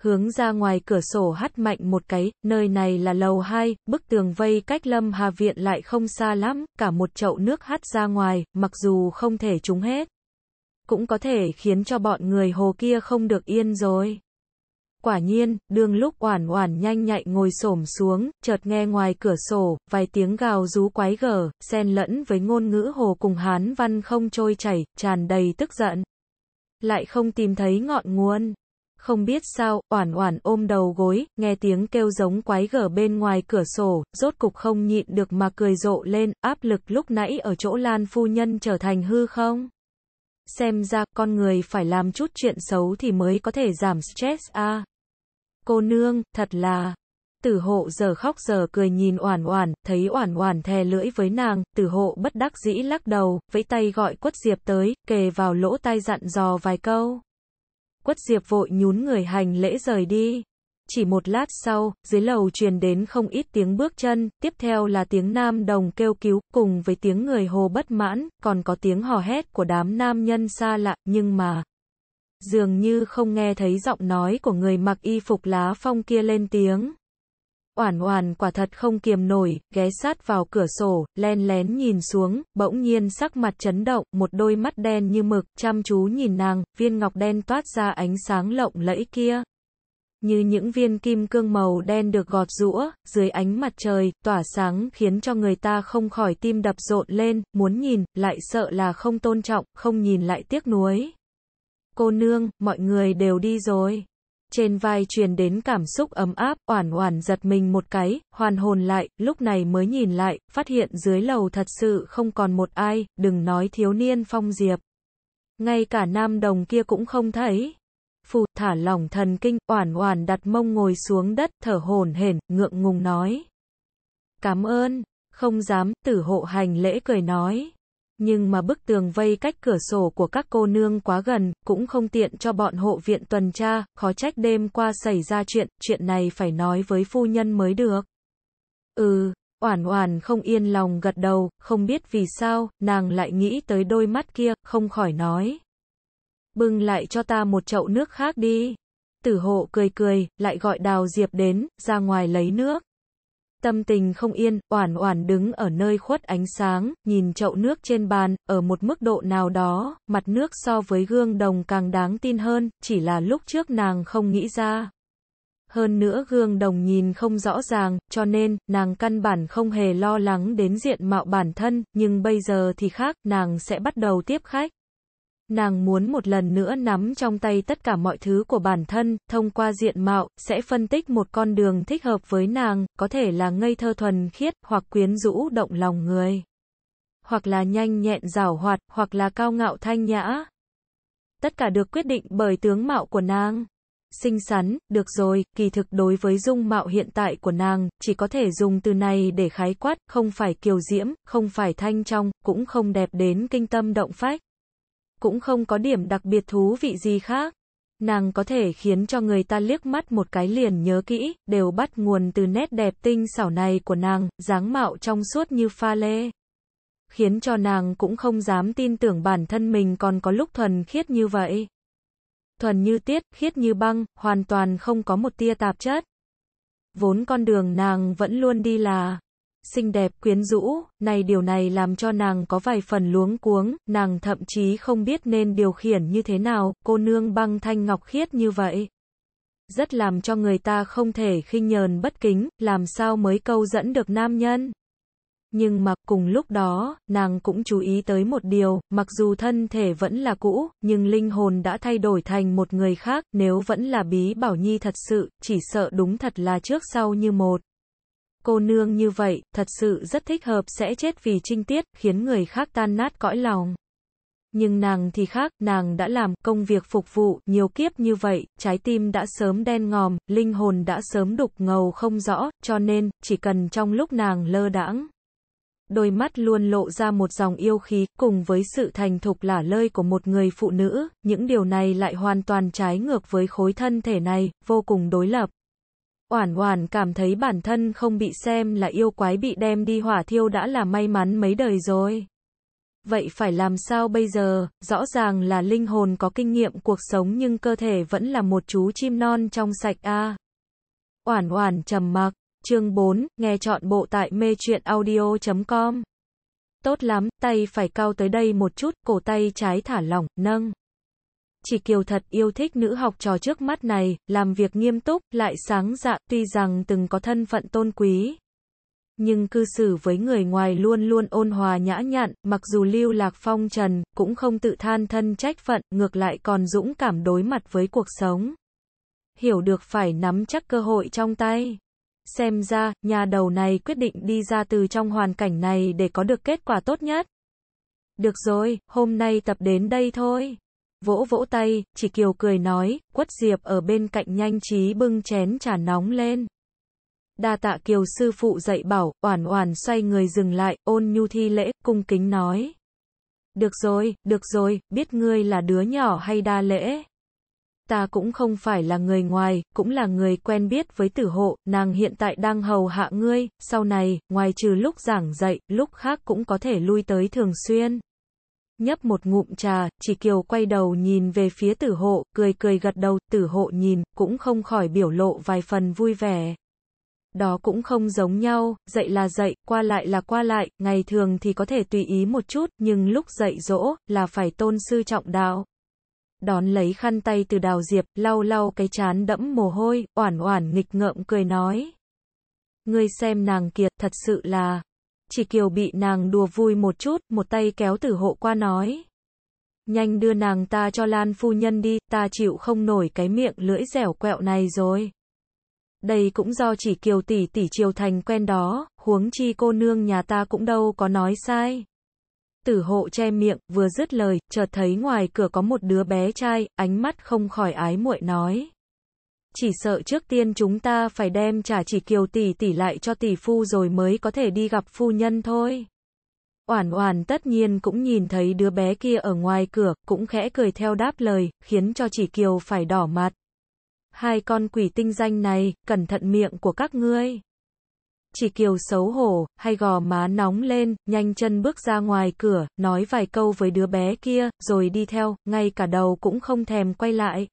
Hướng ra ngoài cửa sổ hắt mạnh một cái, nơi này là lầu 2, bức tường vây cách lâm hà viện lại không xa lắm, cả một chậu nước hắt ra ngoài, mặc dù không thể trúng hết. Cũng có thể khiến cho bọn người hồ kia không được yên rồi. Quả nhiên, đương lúc oản oản nhanh nhạy ngồi xổm xuống, chợt nghe ngoài cửa sổ, vài tiếng gào rú quái gở, xen lẫn với ngôn ngữ hồ cùng hán văn không trôi chảy, tràn đầy tức giận. Lại không tìm thấy ngọn nguồn. Không biết sao, oản oản ôm đầu gối, nghe tiếng kêu giống quái gở bên ngoài cửa sổ, rốt cục không nhịn được mà cười rộ lên, áp lực lúc nãy ở chỗ Lan phu nhân trở thành hư không? Xem ra, con người phải làm chút chuyện xấu thì mới có thể giảm stress a. À cô nương, thật là... Tử hộ giờ khóc giờ cười nhìn oản oản, thấy oản oản thè lưỡi với nàng, tử hộ bất đắc dĩ lắc đầu, vẫy tay gọi quất diệp tới, kề vào lỗ tai dặn dò vài câu. Quất diệp vội nhún người hành lễ rời đi. Chỉ một lát sau, dưới lầu truyền đến không ít tiếng bước chân, tiếp theo là tiếng nam đồng kêu cứu, cùng với tiếng người hồ bất mãn, còn có tiếng hò hét của đám nam nhân xa lạ, nhưng mà dường như không nghe thấy giọng nói của người mặc y phục lá phong kia lên tiếng. Oản oản quả thật không kiềm nổi, ghé sát vào cửa sổ, len lén nhìn xuống, bỗng nhiên sắc mặt chấn động, một đôi mắt đen như mực, chăm chú nhìn nàng, viên ngọc đen toát ra ánh sáng lộng lẫy kia. Như những viên kim cương màu đen được gọt rũa, dưới ánh mặt trời, tỏa sáng khiến cho người ta không khỏi tim đập rộn lên, muốn nhìn, lại sợ là không tôn trọng, không nhìn lại tiếc nuối cô nương, mọi người đều đi rồi. Trên vai truyền đến cảm xúc ấm áp, oản oản giật mình một cái, hoàn hồn lại, lúc này mới nhìn lại, phát hiện dưới lầu thật sự không còn một ai, đừng nói thiếu niên phong diệp. Ngay cả nam đồng kia cũng không thấy. Phù thả lỏng thần kinh, oản oản đặt mông ngồi xuống đất, thở hổn hển, ngượng ngùng nói. Cảm ơn, không dám, tử hộ hành lễ cười nói nhưng mà bức tường vây cách cửa sổ của các cô nương quá gần, cũng không tiện cho bọn hộ viện tuần tra, khó trách đêm qua xảy ra chuyện, chuyện này phải nói với phu nhân mới được. Ừ, oản oản không yên lòng gật đầu, không biết vì sao, nàng lại nghĩ tới đôi mắt kia, không khỏi nói. Bưng lại cho ta một chậu nước khác đi. Tử hộ cười cười, lại gọi đào diệp đến, ra ngoài lấy nước tâm tình không yên, oản oản đứng ở nơi khuất ánh sáng, nhìn chậu nước trên bàn, ở một mức độ nào đó, mặt nước so với gương đồng càng đáng tin hơn, chỉ là lúc trước nàng không nghĩ ra. Hơn nữa gương đồng nhìn không rõ ràng, cho nên, nàng căn bản không hề lo lắng đến diện mạo bản thân, nhưng bây giờ thì khác, nàng sẽ bắt đầu tiếp khách. Nàng muốn một lần nữa nắm trong tay tất cả mọi thứ của bản thân, thông qua diện mạo, sẽ phân tích một con đường thích hợp với nàng, có thể là ngây thơ thuần khiết, hoặc quyến rũ động lòng người. Hoặc là nhanh nhẹn rảo hoạt, hoặc là cao ngạo thanh nhã. Tất cả được quyết định bởi tướng mạo của nàng. Xinh xắn, được rồi, kỳ thực đối với dung mạo hiện tại của nàng, chỉ có thể dùng từ này để khái quát, không phải kiều diễm, không phải thanh trong, cũng không đẹp đến kinh tâm động phách cũng không có điểm đặc biệt thú vị gì khác. Nàng có thể khiến cho người ta liếc mắt một cái liền nhớ kỹ, đều bắt nguồn từ nét đẹp tinh xảo này của nàng, dáng mạo trong suốt như pha lê. Khiến cho nàng cũng không dám tin tưởng bản thân mình còn có lúc thuần khiết như vậy. Thuần như tiết, khiết như băng, hoàn toàn không có một tia tạp chất. Vốn con đường nàng vẫn luôn đi là xinh đẹp, quyến rũ, này điều này làm cho nàng có vài phần luống cuống, nàng thậm chí không biết nên điều khiển như thế nào, cô nương băng thanh ngọc khiết như vậy. Rất làm cho người ta không thể khinh nhờn bất kính, làm sao mới câu dẫn được nam nhân. Nhưng mà cùng lúc đó, nàng cũng chú ý tới một điều, mặc dù thân thể vẫn là cũ, nhưng linh hồn đã thay đổi thành một người khác, nếu vẫn là bí bảo nhi thật sự, chỉ sợ đúng thật là trước sau như một cô nương như vậy, thật sự rất thích hợp sẽ chết vì trinh tiết, khiến người khác tan nát cõi lòng. Nhưng nàng thì khác, nàng đã làm công việc phục vụ, nhiều kiếp như vậy, trái tim đã sớm đen ngòm, linh hồn đã sớm đục ngầu không rõ, cho nên, chỉ cần trong lúc nàng lơ đãng, đôi mắt luôn lộ ra một dòng yêu khí, cùng với sự thành thục lả lơi của một người phụ nữ, những điều này lại hoàn toàn trái ngược với khối thân thể này, vô cùng đối lập. Oản Oản cảm thấy bản thân không bị xem là yêu quái bị đem đi hỏa thiêu đã là may mắn mấy đời rồi. Vậy phải làm sao bây giờ, rõ ràng là linh hồn có kinh nghiệm cuộc sống nhưng cơ thể vẫn là một chú chim non trong sạch a. À. Oản Oản trầm mặc, chương 4, nghe chọn bộ tại mê chuyện audio.com. Tốt lắm, tay phải cao tới đây một chút, cổ tay trái thả lỏng, nâng. Chỉ Kiều thật yêu thích nữ học trò trước mắt này, làm việc nghiêm túc, lại sáng dạ, tuy rằng từng có thân phận tôn quý. Nhưng cư xử với người ngoài luôn luôn ôn hòa nhã nhặn, mặc dù lưu lạc phong trần, cũng không tự than thân trách phận, ngược lại còn dũng cảm đối mặt với cuộc sống. Hiểu được phải nắm chắc cơ hội trong tay. Xem ra, nhà đầu này quyết định đi ra từ trong hoàn cảnh này để có được kết quả tốt nhất. Được rồi, hôm nay tập đến đây thôi vỗ vỗ tay, chỉ kiều cười nói, quất diệp ở bên cạnh nhanh trí bưng chén trà nóng lên. Đa tạ kiều sư phụ dạy bảo, oản oản xoay người dừng lại, ôn nhu thi lễ, cung kính nói. Được rồi, được rồi, biết ngươi là đứa nhỏ hay đa lễ. Ta cũng không phải là người ngoài, cũng là người quen biết với tử hộ, nàng hiện tại đang hầu hạ ngươi, sau này, ngoài trừ lúc giảng dạy, lúc khác cũng có thể lui tới thường xuyên nhấp một ngụm trà, chỉ kiều quay đầu nhìn về phía tử hộ, cười cười gật đầu, tử hộ nhìn, cũng không khỏi biểu lộ vài phần vui vẻ. Đó cũng không giống nhau, dậy là dậy, qua lại là qua lại, ngày thường thì có thể tùy ý một chút, nhưng lúc dậy dỗ, là phải tôn sư trọng đạo. Đón lấy khăn tay từ đào diệp, lau lau cái chán đẫm mồ hôi, oản oản nghịch ngợm cười nói. Ngươi xem nàng kiệt thật sự là, chỉ kiều bị nàng đùa vui một chút, một tay kéo tử hộ qua nói. Nhanh đưa nàng ta cho Lan phu nhân đi, ta chịu không nổi cái miệng lưỡi dẻo quẹo này rồi. Đây cũng do chỉ kiều tỷ tỷ triều thành quen đó, huống chi cô nương nhà ta cũng đâu có nói sai. Tử hộ che miệng, vừa dứt lời, chợt thấy ngoài cửa có một đứa bé trai, ánh mắt không khỏi ái muội nói chỉ sợ trước tiên chúng ta phải đem trả chỉ kiều tỷ tỷ lại cho tỷ phu rồi mới có thể đi gặp phu nhân thôi. Oản oản tất nhiên cũng nhìn thấy đứa bé kia ở ngoài cửa, cũng khẽ cười theo đáp lời, khiến cho chỉ kiều phải đỏ mặt. Hai con quỷ tinh danh này, cẩn thận miệng của các ngươi. Chỉ kiều xấu hổ, hay gò má nóng lên, nhanh chân bước ra ngoài cửa, nói vài câu với đứa bé kia, rồi đi theo, ngay cả đầu cũng không thèm quay lại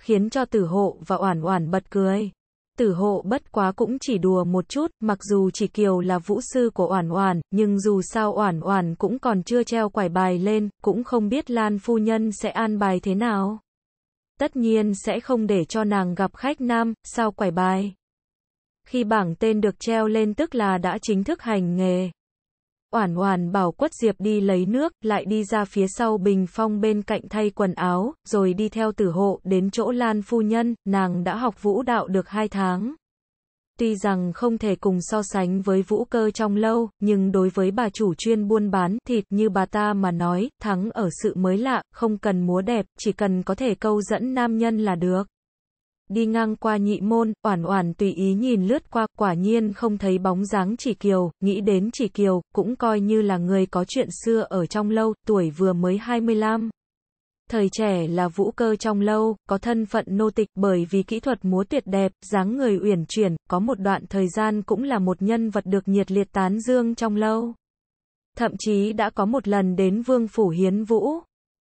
khiến cho tử hộ và oản oản bật cười. Tử hộ bất quá cũng chỉ đùa một chút, mặc dù chỉ Kiều là vũ sư của Oản Oản, nhưng dù sao Oản Oản cũng còn chưa treo quải bài lên, cũng không biết Lan phu nhân sẽ an bài thế nào. Tất nhiên sẽ không để cho nàng gặp khách nam, sao quải bài. Khi bảng tên được treo lên tức là đã chính thức hành nghề. Oản oản bảo quất diệp đi lấy nước, lại đi ra phía sau bình phong bên cạnh thay quần áo, rồi đi theo tử hộ đến chỗ Lan Phu Nhân, nàng đã học vũ đạo được hai tháng. Tuy rằng không thể cùng so sánh với vũ cơ trong lâu, nhưng đối với bà chủ chuyên buôn bán thịt như bà ta mà nói, thắng ở sự mới lạ, không cần múa đẹp, chỉ cần có thể câu dẫn nam nhân là được đi ngang qua nhị môn, oản oản tùy ý nhìn lướt qua, quả nhiên không thấy bóng dáng chỉ kiều, nghĩ đến chỉ kiều, cũng coi như là người có chuyện xưa ở trong lâu, tuổi vừa mới 25. Thời trẻ là vũ cơ trong lâu, có thân phận nô tịch bởi vì kỹ thuật múa tuyệt đẹp, dáng người uyển chuyển, có một đoạn thời gian cũng là một nhân vật được nhiệt liệt tán dương trong lâu. Thậm chí đã có một lần đến vương phủ hiến vũ,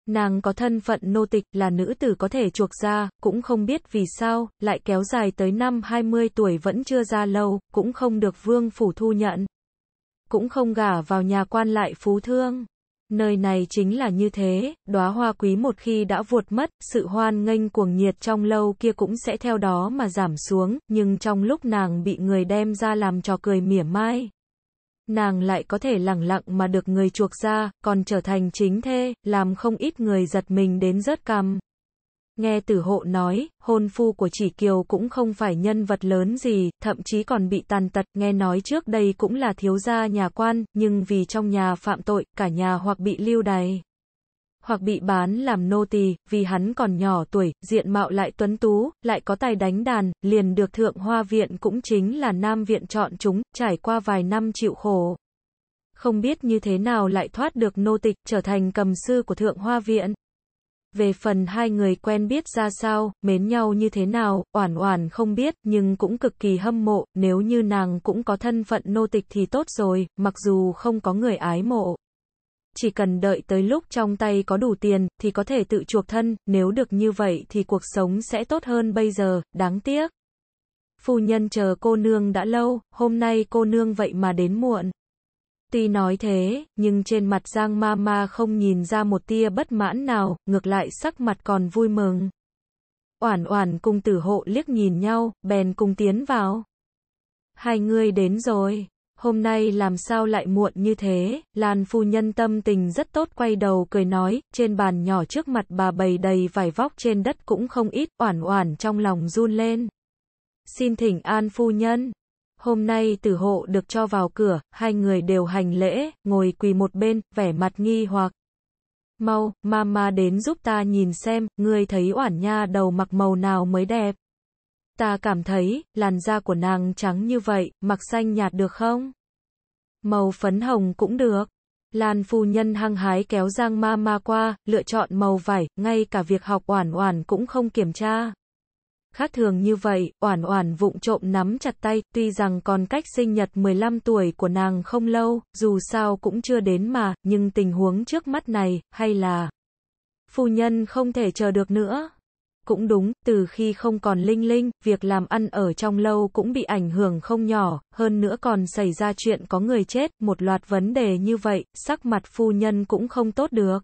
Nàng có thân phận nô tịch là nữ tử có thể chuộc ra, cũng không biết vì sao, lại kéo dài tới năm 20 tuổi vẫn chưa ra lâu, cũng không được vương phủ thu nhận. Cũng không gả vào nhà quan lại phú thương. Nơi này chính là như thế, đóa hoa quý một khi đã vuột mất, sự hoan nghênh cuồng nhiệt trong lâu kia cũng sẽ theo đó mà giảm xuống, nhưng trong lúc nàng bị người đem ra làm trò cười mỉa mai, nàng lại có thể lẳng lặng mà được người chuộc ra, còn trở thành chính thê, làm không ít người giật mình đến rớt cằm. Nghe tử hộ nói, hôn phu của chỉ kiều cũng không phải nhân vật lớn gì, thậm chí còn bị tàn tật, nghe nói trước đây cũng là thiếu gia nhà quan, nhưng vì trong nhà phạm tội, cả nhà hoặc bị lưu đày hoặc bị bán làm nô tỳ, vì hắn còn nhỏ tuổi, diện mạo lại tuấn tú, lại có tài đánh đàn, liền được thượng hoa viện cũng chính là nam viện chọn chúng, trải qua vài năm chịu khổ. Không biết như thế nào lại thoát được nô tịch, trở thành cầm sư của thượng hoa viện. Về phần hai người quen biết ra sao, mến nhau như thế nào, oản oản không biết, nhưng cũng cực kỳ hâm mộ, nếu như nàng cũng có thân phận nô tịch thì tốt rồi, mặc dù không có người ái mộ chỉ cần đợi tới lúc trong tay có đủ tiền, thì có thể tự chuộc thân, nếu được như vậy thì cuộc sống sẽ tốt hơn bây giờ, đáng tiếc. Phu nhân chờ cô nương đã lâu, hôm nay cô nương vậy mà đến muộn. Tuy nói thế, nhưng trên mặt Giang ma ma không nhìn ra một tia bất mãn nào, ngược lại sắc mặt còn vui mừng. Oản oản cùng tử hộ liếc nhìn nhau, bèn cùng tiến vào. Hai người đến rồi hôm nay làm sao lại muộn như thế, Lan phu nhân tâm tình rất tốt quay đầu cười nói, trên bàn nhỏ trước mặt bà bày đầy vải vóc trên đất cũng không ít, oản oản trong lòng run lên. Xin thỉnh an phu nhân. Hôm nay tử hộ được cho vào cửa, hai người đều hành lễ, ngồi quỳ một bên, vẻ mặt nghi hoặc. Mau, mama đến giúp ta nhìn xem, ngươi thấy oản nha đầu mặc màu nào mới đẹp. Ta cảm thấy, làn da của nàng trắng như vậy, mặc xanh nhạt được không? Màu phấn hồng cũng được. Lan phu nhân hăng hái kéo Giang ma ma qua, lựa chọn màu vải, ngay cả việc học oản oản cũng không kiểm tra. Khác thường như vậy, oản oản vụng trộm nắm chặt tay, tuy rằng còn cách sinh nhật 15 tuổi của nàng không lâu, dù sao cũng chưa đến mà, nhưng tình huống trước mắt này, hay là... Phu nhân không thể chờ được nữa. Cũng đúng, từ khi không còn Linh Linh, việc làm ăn ở trong lâu cũng bị ảnh hưởng không nhỏ, hơn nữa còn xảy ra chuyện có người chết, một loạt vấn đề như vậy, sắc mặt phu nhân cũng không tốt được.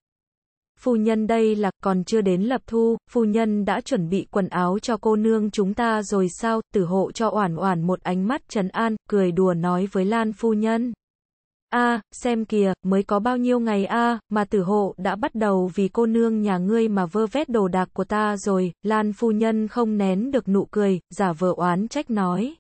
Phu nhân đây là, còn chưa đến lập thu, phu nhân đã chuẩn bị quần áo cho cô nương chúng ta rồi sao, tử hộ cho oản oản một ánh mắt trấn an, cười đùa nói với Lan phu nhân a, à, xem kìa, mới có bao nhiêu ngày a, à, mà tử hộ đã bắt đầu vì cô nương nhà ngươi mà vơ vét đồ đạc của ta rồi, Lan phu nhân không nén được nụ cười, giả vờ oán trách nói.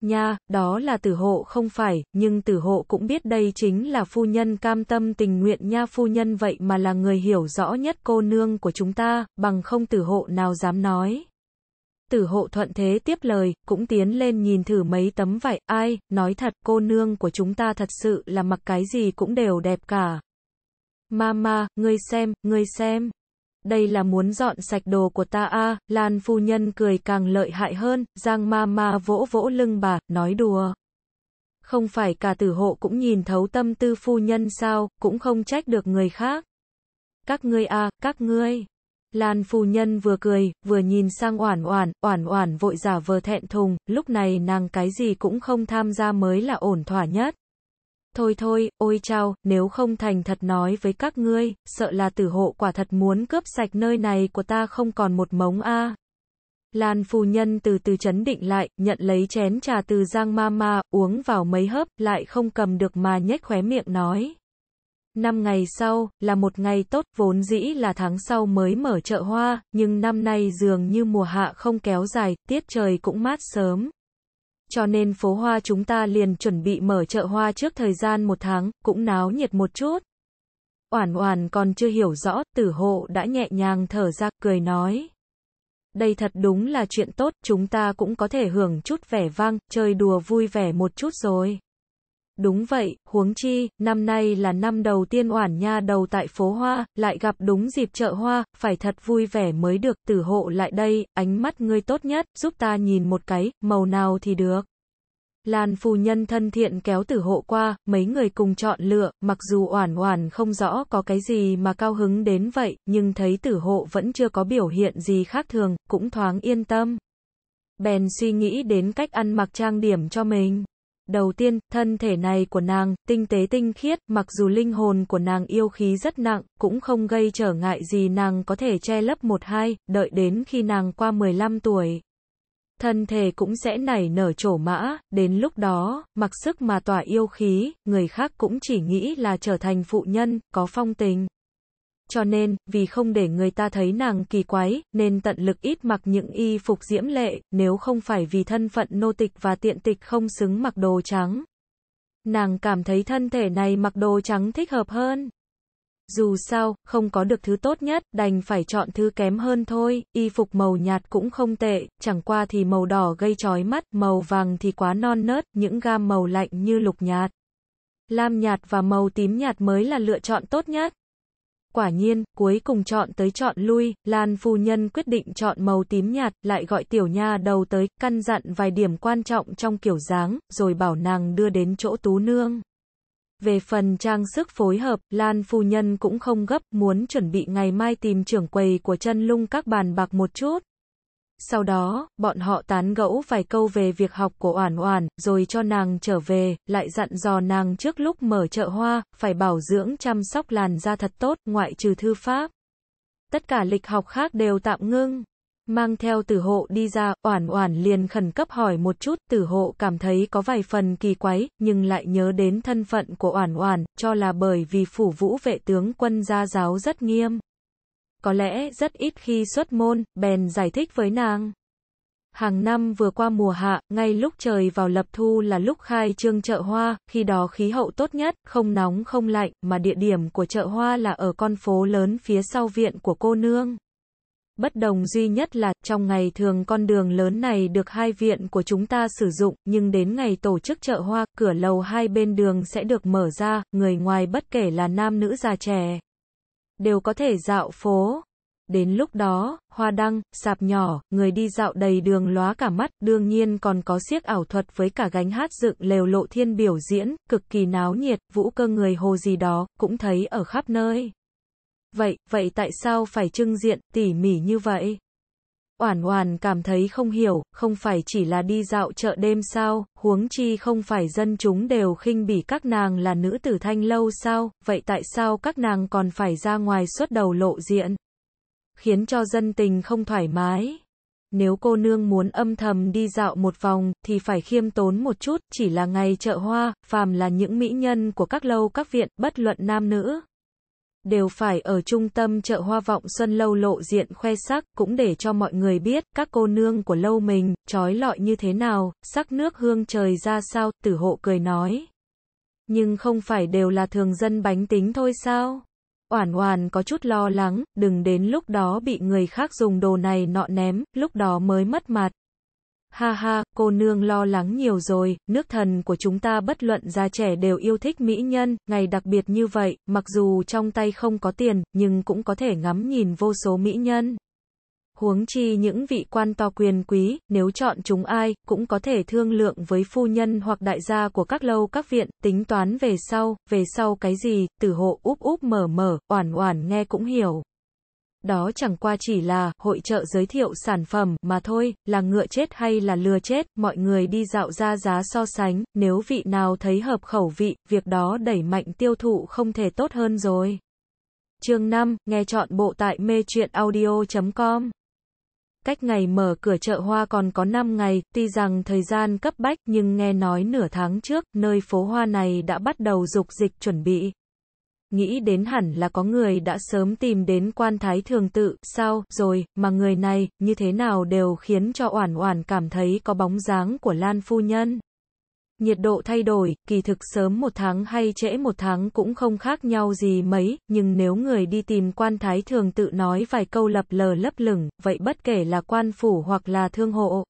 Nha, đó là tử hộ không phải, nhưng tử hộ cũng biết đây chính là phu nhân cam tâm tình nguyện nha phu nhân vậy mà là người hiểu rõ nhất cô nương của chúng ta, bằng không tử hộ nào dám nói tử hộ thuận thế tiếp lời, cũng tiến lên nhìn thử mấy tấm vải, ai, nói thật, cô nương của chúng ta thật sự là mặc cái gì cũng đều đẹp cả. Mama, ngươi xem, ngươi xem. Đây là muốn dọn sạch đồ của ta a Lan phu nhân cười càng lợi hại hơn, Giang Mama vỗ vỗ lưng bà, nói đùa. Không phải cả tử hộ cũng nhìn thấu tâm tư phu nhân sao, cũng không trách được người khác. Các ngươi a các ngươi. Lan phu nhân vừa cười, vừa nhìn sang Oản Oản, Oản Oản vội giả vờ thẹn thùng, lúc này nàng cái gì cũng không tham gia mới là ổn thỏa nhất. Thôi thôi, ôi chao, nếu không thành thật nói với các ngươi, sợ là tử hộ quả thật muốn cướp sạch nơi này của ta không còn một mống a. Lan phu nhân từ từ chấn định lại, nhận lấy chén trà từ Giang Mama, uống vào mấy hớp, lại không cầm được mà nhếch khóe miệng nói. Năm ngày sau, là một ngày tốt, vốn dĩ là tháng sau mới mở chợ hoa, nhưng năm nay dường như mùa hạ không kéo dài, tiết trời cũng mát sớm. Cho nên phố hoa chúng ta liền chuẩn bị mở chợ hoa trước thời gian một tháng, cũng náo nhiệt một chút. Oản oản còn chưa hiểu rõ, tử hộ đã nhẹ nhàng thở ra, cười nói. Đây thật đúng là chuyện tốt, chúng ta cũng có thể hưởng chút vẻ vang, chơi đùa vui vẻ một chút rồi. Đúng vậy, huống chi, năm nay là năm đầu tiên oản nha đầu tại phố hoa, lại gặp đúng dịp chợ hoa, phải thật vui vẻ mới được, tử hộ lại đây, ánh mắt ngươi tốt nhất, giúp ta nhìn một cái, màu nào thì được. Lan phu nhân thân thiện kéo tử hộ qua, mấy người cùng chọn lựa, mặc dù oản oản không rõ có cái gì mà cao hứng đến vậy, nhưng thấy tử hộ vẫn chưa có biểu hiện gì khác thường, cũng thoáng yên tâm. Bèn suy nghĩ đến cách ăn mặc trang điểm cho mình đầu tiên, thân thể này của nàng, tinh tế tinh khiết, mặc dù linh hồn của nàng yêu khí rất nặng, cũng không gây trở ngại gì nàng có thể che lấp một hai, đợi đến khi nàng qua 15 tuổi. Thân thể cũng sẽ nảy nở trổ mã, đến lúc đó, mặc sức mà tỏa yêu khí, người khác cũng chỉ nghĩ là trở thành phụ nhân, có phong tình cho nên, vì không để người ta thấy nàng kỳ quái, nên tận lực ít mặc những y phục diễm lệ, nếu không phải vì thân phận nô tịch và tiện tịch không xứng mặc đồ trắng. Nàng cảm thấy thân thể này mặc đồ trắng thích hợp hơn. Dù sao, không có được thứ tốt nhất, đành phải chọn thứ kém hơn thôi, y phục màu nhạt cũng không tệ, chẳng qua thì màu đỏ gây chói mắt, màu vàng thì quá non nớt, những gam màu lạnh như lục nhạt. Lam nhạt và màu tím nhạt mới là lựa chọn tốt nhất. Quả nhiên, cuối cùng chọn tới chọn lui, Lan phu nhân quyết định chọn màu tím nhạt, lại gọi tiểu nha đầu tới, căn dặn vài điểm quan trọng trong kiểu dáng, rồi bảo nàng đưa đến chỗ tú nương. Về phần trang sức phối hợp, Lan phu nhân cũng không gấp, muốn chuẩn bị ngày mai tìm trưởng quầy của chân lung các bàn bạc một chút, sau đó, bọn họ tán gẫu vài câu về việc học của Oản Oản, rồi cho nàng trở về, lại dặn dò nàng trước lúc mở chợ hoa, phải bảo dưỡng chăm sóc làn da thật tốt, ngoại trừ thư pháp. Tất cả lịch học khác đều tạm ngưng. Mang theo tử hộ đi ra, Oản Oản liền khẩn cấp hỏi một chút, tử hộ cảm thấy có vài phần kỳ quái, nhưng lại nhớ đến thân phận của Oản Oản, cho là bởi vì phủ vũ vệ tướng quân gia giáo rất nghiêm có lẽ rất ít khi xuất môn, bèn giải thích với nàng. Hàng năm vừa qua mùa hạ, ngay lúc trời vào lập thu là lúc khai trương chợ hoa, khi đó khí hậu tốt nhất, không nóng không lạnh, mà địa điểm của chợ hoa là ở con phố lớn phía sau viện của cô nương. Bất đồng duy nhất là, trong ngày thường con đường lớn này được hai viện của chúng ta sử dụng, nhưng đến ngày tổ chức chợ hoa, cửa lầu hai bên đường sẽ được mở ra, người ngoài bất kể là nam nữ già trẻ, đều có thể dạo phố. Đến lúc đó, hoa đăng, sạp nhỏ, người đi dạo đầy đường lóa cả mắt, đương nhiên còn có siếc ảo thuật với cả gánh hát dựng lều lộ thiên biểu diễn, cực kỳ náo nhiệt, vũ cơ người hồ gì đó, cũng thấy ở khắp nơi. Vậy, vậy tại sao phải trưng diện, tỉ mỉ như vậy? Oản oản cảm thấy không hiểu, không phải chỉ là đi dạo chợ đêm sao, huống chi không phải dân chúng đều khinh bỉ các nàng là nữ tử thanh lâu sao, vậy tại sao các nàng còn phải ra ngoài xuất đầu lộ diện? Khiến cho dân tình không thoải mái. Nếu cô nương muốn âm thầm đi dạo một vòng, thì phải khiêm tốn một chút, chỉ là ngày chợ hoa, phàm là những mỹ nhân của các lâu các viện, bất luận nam nữ, đều phải ở trung tâm chợ Hoa Vọng Xuân Lâu lộ diện khoe sắc, cũng để cho mọi người biết, các cô nương của lâu mình, trói lọi như thế nào, sắc nước hương trời ra sao, tử hộ cười nói. Nhưng không phải đều là thường dân bánh tính thôi sao? Oản oản có chút lo lắng, đừng đến lúc đó bị người khác dùng đồ này nọ ném, lúc đó mới mất mặt. Ha ha, cô nương lo lắng nhiều rồi, nước thần của chúng ta bất luận già trẻ đều yêu thích mỹ nhân, ngày đặc biệt như vậy, mặc dù trong tay không có tiền, nhưng cũng có thể ngắm nhìn vô số mỹ nhân. Huống chi những vị quan to quyền quý, nếu chọn chúng ai, cũng có thể thương lượng với phu nhân hoặc đại gia của các lâu các viện, tính toán về sau, về sau cái gì, tử hộ úp úp mở mở, oản oản nghe cũng hiểu. Đó chẳng qua chỉ là hội trợ giới thiệu sản phẩm mà thôi, là ngựa chết hay là lừa chết, mọi người đi dạo ra giá so sánh, nếu vị nào thấy hợp khẩu vị, việc đó đẩy mạnh tiêu thụ không thể tốt hơn rồi. Chương 5, nghe chọn bộ tại mê truyện audio.com Cách ngày mở cửa chợ hoa còn có 5 ngày, tuy rằng thời gian cấp bách nhưng nghe nói nửa tháng trước, nơi phố hoa này đã bắt đầu dục dịch chuẩn bị nghĩ đến hẳn là có người đã sớm tìm đến quan thái thường tự, sao, rồi, mà người này, như thế nào đều khiến cho Oản Oản cảm thấy có bóng dáng của Lan Phu Nhân. Nhiệt độ thay đổi, kỳ thực sớm một tháng hay trễ một tháng cũng không khác nhau gì mấy, nhưng nếu người đi tìm quan thái thường tự nói vài câu lập lờ lấp lửng, vậy bất kể là quan phủ hoặc là thương hộ,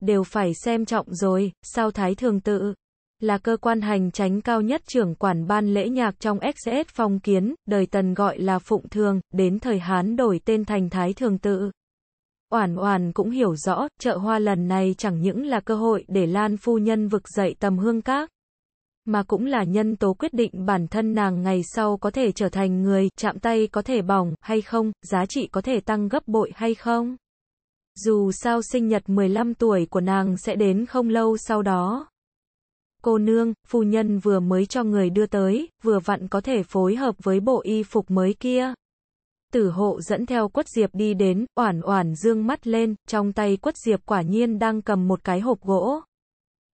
đều phải xem trọng rồi, sao thái thường tự là cơ quan hành tránh cao nhất trưởng quản ban lễ nhạc trong XS phong kiến, đời tần gọi là Phụng Thường, đến thời Hán đổi tên thành Thái Thường Tự. Oản Oản cũng hiểu rõ, chợ hoa lần này chẳng những là cơ hội để Lan phu nhân vực dậy tầm hương các, mà cũng là nhân tố quyết định bản thân nàng ngày sau có thể trở thành người, chạm tay có thể bỏng hay không, giá trị có thể tăng gấp bội hay không. Dù sao sinh nhật 15 tuổi của nàng sẽ đến không lâu sau đó cô nương, phu nhân vừa mới cho người đưa tới, vừa vặn có thể phối hợp với bộ y phục mới kia. Tử hộ dẫn theo quất diệp đi đến, oản oản dương mắt lên, trong tay quất diệp quả nhiên đang cầm một cái hộp gỗ.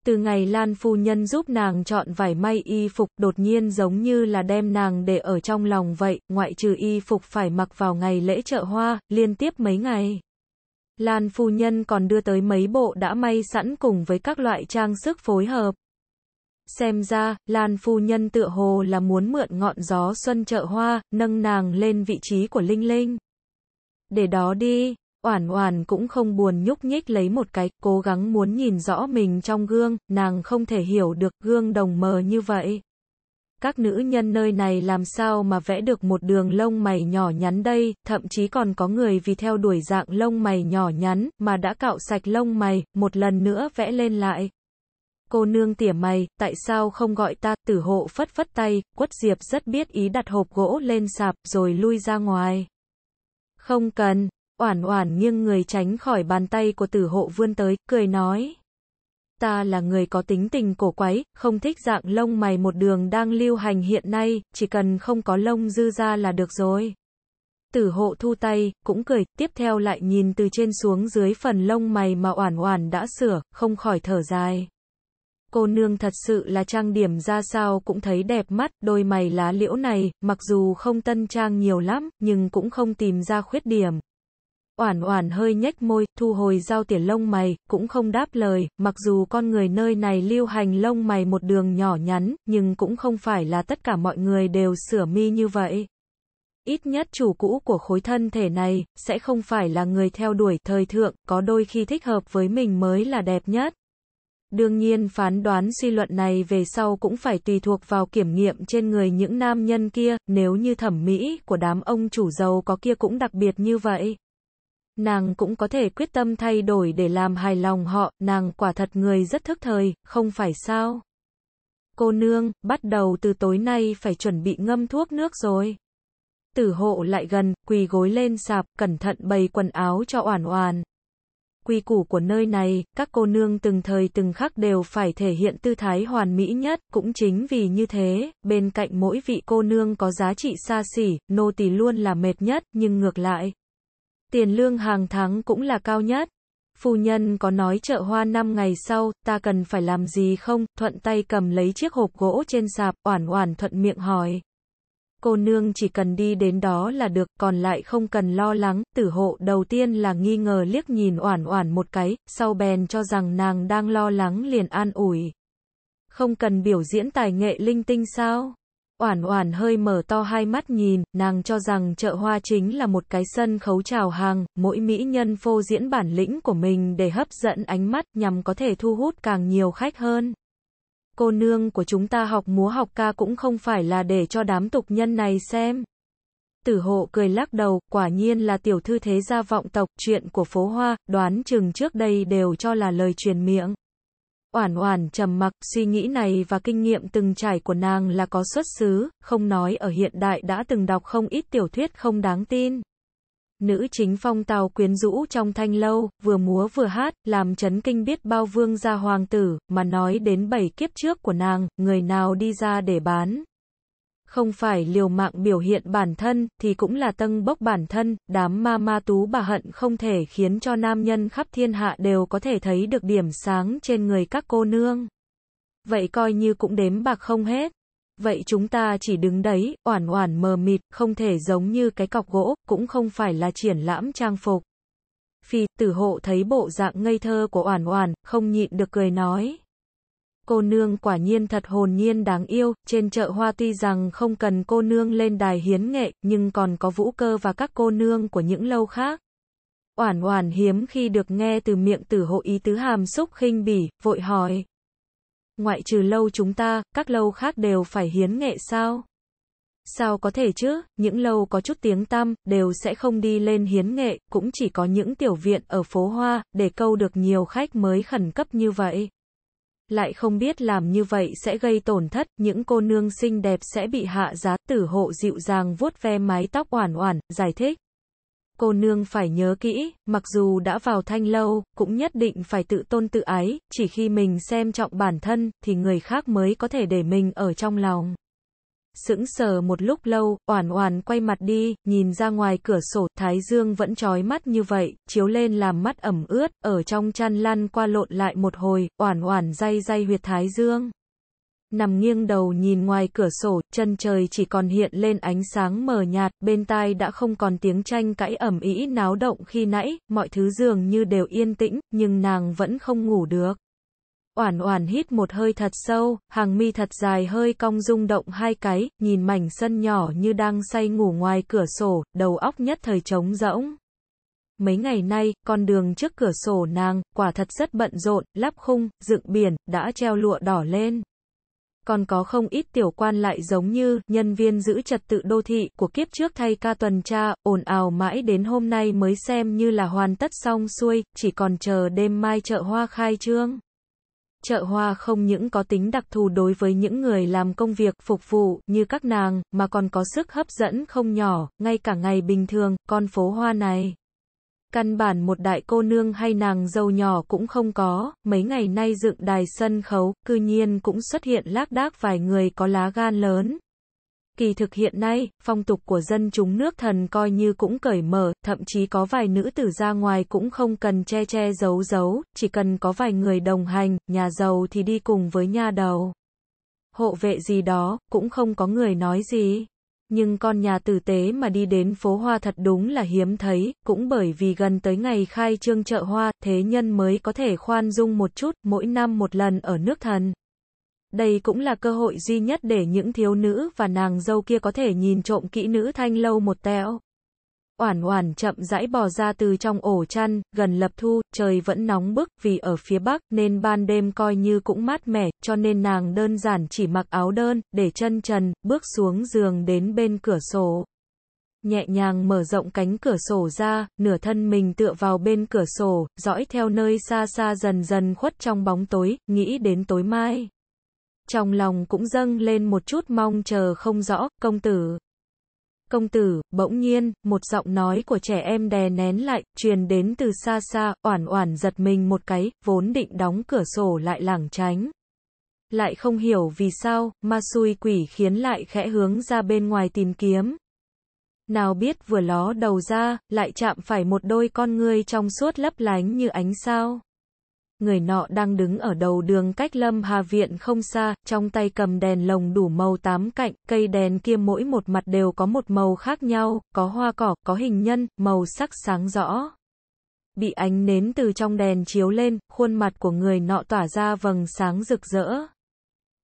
Từ ngày Lan phu nhân giúp nàng chọn vải may y phục đột nhiên giống như là đem nàng để ở trong lòng vậy, ngoại trừ y phục phải mặc vào ngày lễ chợ hoa, liên tiếp mấy ngày. Lan phu nhân còn đưa tới mấy bộ đã may sẵn cùng với các loại trang sức phối hợp xem ra, Lan phu nhân tựa hồ là muốn mượn ngọn gió xuân chợ hoa, nâng nàng lên vị trí của Linh Linh. Để đó đi, Oản Oản cũng không buồn nhúc nhích lấy một cái, cố gắng muốn nhìn rõ mình trong gương, nàng không thể hiểu được gương đồng mờ như vậy. Các nữ nhân nơi này làm sao mà vẽ được một đường lông mày nhỏ nhắn đây, thậm chí còn có người vì theo đuổi dạng lông mày nhỏ nhắn mà đã cạo sạch lông mày, một lần nữa vẽ lên lại cô nương tỉa mày, tại sao không gọi ta, tử hộ phất phất tay, quất diệp rất biết ý đặt hộp gỗ lên sạp, rồi lui ra ngoài. Không cần, oản oản nghiêng người tránh khỏi bàn tay của tử hộ vươn tới, cười nói. Ta là người có tính tình cổ quái, không thích dạng lông mày một đường đang lưu hành hiện nay, chỉ cần không có lông dư ra là được rồi. Tử hộ thu tay, cũng cười, tiếp theo lại nhìn từ trên xuống dưới phần lông mày mà oản oản đã sửa, không khỏi thở dài cô nương thật sự là trang điểm ra sao cũng thấy đẹp mắt, đôi mày lá liễu này, mặc dù không tân trang nhiều lắm, nhưng cũng không tìm ra khuyết điểm. Oản oản hơi nhếch môi, thu hồi giao tiền lông mày, cũng không đáp lời, mặc dù con người nơi này lưu hành lông mày một đường nhỏ nhắn, nhưng cũng không phải là tất cả mọi người đều sửa mi như vậy. Ít nhất chủ cũ của khối thân thể này, sẽ không phải là người theo đuổi thời thượng, có đôi khi thích hợp với mình mới là đẹp nhất. Đương nhiên phán đoán suy luận này về sau cũng phải tùy thuộc vào kiểm nghiệm trên người những nam nhân kia, nếu như thẩm mỹ của đám ông chủ giàu có kia cũng đặc biệt như vậy. Nàng cũng có thể quyết tâm thay đổi để làm hài lòng họ, nàng quả thật người rất thức thời, không phải sao? Cô nương, bắt đầu từ tối nay phải chuẩn bị ngâm thuốc nước rồi. Tử hộ lại gần, quỳ gối lên sạp, cẩn thận bày quần áo cho oản oản quy củ của nơi này, các cô nương từng thời từng khắc đều phải thể hiện tư thái hoàn mỹ nhất, cũng chính vì như thế, bên cạnh mỗi vị cô nương có giá trị xa xỉ, nô tỳ luôn là mệt nhất, nhưng ngược lại, tiền lương hàng tháng cũng là cao nhất. Phu nhân có nói chợ hoa năm ngày sau, ta cần phải làm gì không, thuận tay cầm lấy chiếc hộp gỗ trên sạp, oản oản thuận miệng hỏi cô nương chỉ cần đi đến đó là được, còn lại không cần lo lắng, tử hộ đầu tiên là nghi ngờ liếc nhìn oản oản một cái, sau bèn cho rằng nàng đang lo lắng liền an ủi. Không cần biểu diễn tài nghệ linh tinh sao? Oản oản hơi mở to hai mắt nhìn, nàng cho rằng chợ hoa chính là một cái sân khấu chào hàng, mỗi mỹ nhân phô diễn bản lĩnh của mình để hấp dẫn ánh mắt nhằm có thể thu hút càng nhiều khách hơn cô nương của chúng ta học múa học ca cũng không phải là để cho đám tục nhân này xem. Tử hộ cười lắc đầu, quả nhiên là tiểu thư thế gia vọng tộc, chuyện của phố hoa, đoán chừng trước đây đều cho là lời truyền miệng. Oản oản trầm mặc, suy nghĩ này và kinh nghiệm từng trải của nàng là có xuất xứ, không nói ở hiện đại đã từng đọc không ít tiểu thuyết không đáng tin nữ chính phong tào quyến rũ trong thanh lâu, vừa múa vừa hát, làm chấn kinh biết bao vương gia hoàng tử, mà nói đến bảy kiếp trước của nàng, người nào đi ra để bán. Không phải liều mạng biểu hiện bản thân, thì cũng là tân bốc bản thân, đám ma ma tú bà hận không thể khiến cho nam nhân khắp thiên hạ đều có thể thấy được điểm sáng trên người các cô nương. Vậy coi như cũng đếm bạc không hết vậy chúng ta chỉ đứng đấy, oản oản mờ mịt, không thể giống như cái cọc gỗ, cũng không phải là triển lãm trang phục. Phi, tử hộ thấy bộ dạng ngây thơ của oản oản, không nhịn được cười nói. Cô nương quả nhiên thật hồn nhiên đáng yêu, trên chợ hoa tuy rằng không cần cô nương lên đài hiến nghệ, nhưng còn có vũ cơ và các cô nương của những lâu khác. Oản oản hiếm khi được nghe từ miệng tử hộ ý tứ hàm xúc khinh bỉ, vội hỏi ngoại trừ lâu chúng ta, các lâu khác đều phải hiến nghệ sao? Sao có thể chứ, những lâu có chút tiếng tăm, đều sẽ không đi lên hiến nghệ, cũng chỉ có những tiểu viện ở phố Hoa, để câu được nhiều khách mới khẩn cấp như vậy. Lại không biết làm như vậy sẽ gây tổn thất, những cô nương xinh đẹp sẽ bị hạ giá, tử hộ dịu dàng vuốt ve mái tóc oản oản, giải thích cô nương phải nhớ kỹ, mặc dù đã vào thanh lâu, cũng nhất định phải tự tôn tự ái, chỉ khi mình xem trọng bản thân, thì người khác mới có thể để mình ở trong lòng. Sững sờ một lúc lâu, oản oản quay mặt đi, nhìn ra ngoài cửa sổ, thái dương vẫn trói mắt như vậy, chiếu lên làm mắt ẩm ướt, ở trong chăn lăn qua lộn lại một hồi, oản oản day day huyệt thái dương nằm nghiêng đầu nhìn ngoài cửa sổ, chân trời chỉ còn hiện lên ánh sáng mờ nhạt, bên tai đã không còn tiếng tranh cãi ẩm ý náo động khi nãy, mọi thứ dường như đều yên tĩnh, nhưng nàng vẫn không ngủ được. Oản oản hít một hơi thật sâu, hàng mi thật dài hơi cong rung động hai cái, nhìn mảnh sân nhỏ như đang say ngủ ngoài cửa sổ, đầu óc nhất thời trống rỗng. Mấy ngày nay, con đường trước cửa sổ nàng, quả thật rất bận rộn, lắp khung, dựng biển, đã treo lụa đỏ lên còn có không ít tiểu quan lại giống như nhân viên giữ trật tự đô thị của kiếp trước thay ca tuần tra, ồn ào mãi đến hôm nay mới xem như là hoàn tất xong xuôi, chỉ còn chờ đêm mai chợ hoa khai trương. Chợ hoa không những có tính đặc thù đối với những người làm công việc phục vụ như các nàng, mà còn có sức hấp dẫn không nhỏ, ngay cả ngày bình thường, con phố hoa này căn bản một đại cô nương hay nàng dâu nhỏ cũng không có, mấy ngày nay dựng đài sân khấu, cư nhiên cũng xuất hiện lác đác vài người có lá gan lớn. Kỳ thực hiện nay, phong tục của dân chúng nước thần coi như cũng cởi mở, thậm chí có vài nữ tử ra ngoài cũng không cần che che giấu giấu, chỉ cần có vài người đồng hành, nhà giàu thì đi cùng với nhà đầu. Hộ vệ gì đó, cũng không có người nói gì nhưng con nhà tử tế mà đi đến phố hoa thật đúng là hiếm thấy, cũng bởi vì gần tới ngày khai trương chợ hoa, thế nhân mới có thể khoan dung một chút, mỗi năm một lần ở nước thần. Đây cũng là cơ hội duy nhất để những thiếu nữ và nàng dâu kia có thể nhìn trộm kỹ nữ thanh lâu một tẹo. Oản Oản chậm rãi bò ra từ trong ổ chăn, gần lập thu, trời vẫn nóng bức vì ở phía bắc nên ban đêm coi như cũng mát mẻ, cho nên nàng đơn giản chỉ mặc áo đơn, để chân trần, bước xuống giường đến bên cửa sổ. Nhẹ nhàng mở rộng cánh cửa sổ ra, nửa thân mình tựa vào bên cửa sổ, dõi theo nơi xa xa dần dần khuất trong bóng tối, nghĩ đến tối mai. Trong lòng cũng dâng lên một chút mong chờ không rõ, công tử công tử, bỗng nhiên, một giọng nói của trẻ em đè nén lại, truyền đến từ xa xa, oản oản giật mình một cái, vốn định đóng cửa sổ lại lảng tránh. Lại không hiểu vì sao, ma xui quỷ khiến lại khẽ hướng ra bên ngoài tìm kiếm. Nào biết vừa ló đầu ra, lại chạm phải một đôi con người trong suốt lấp lánh như ánh sao người nọ đang đứng ở đầu đường cách Lâm Hà Viện không xa, trong tay cầm đèn lồng đủ màu tám cạnh, cây đèn kia mỗi một mặt đều có một màu khác nhau, có hoa cỏ, có hình nhân, màu sắc sáng rõ. Bị ánh nến từ trong đèn chiếu lên, khuôn mặt của người nọ tỏa ra vầng sáng rực rỡ.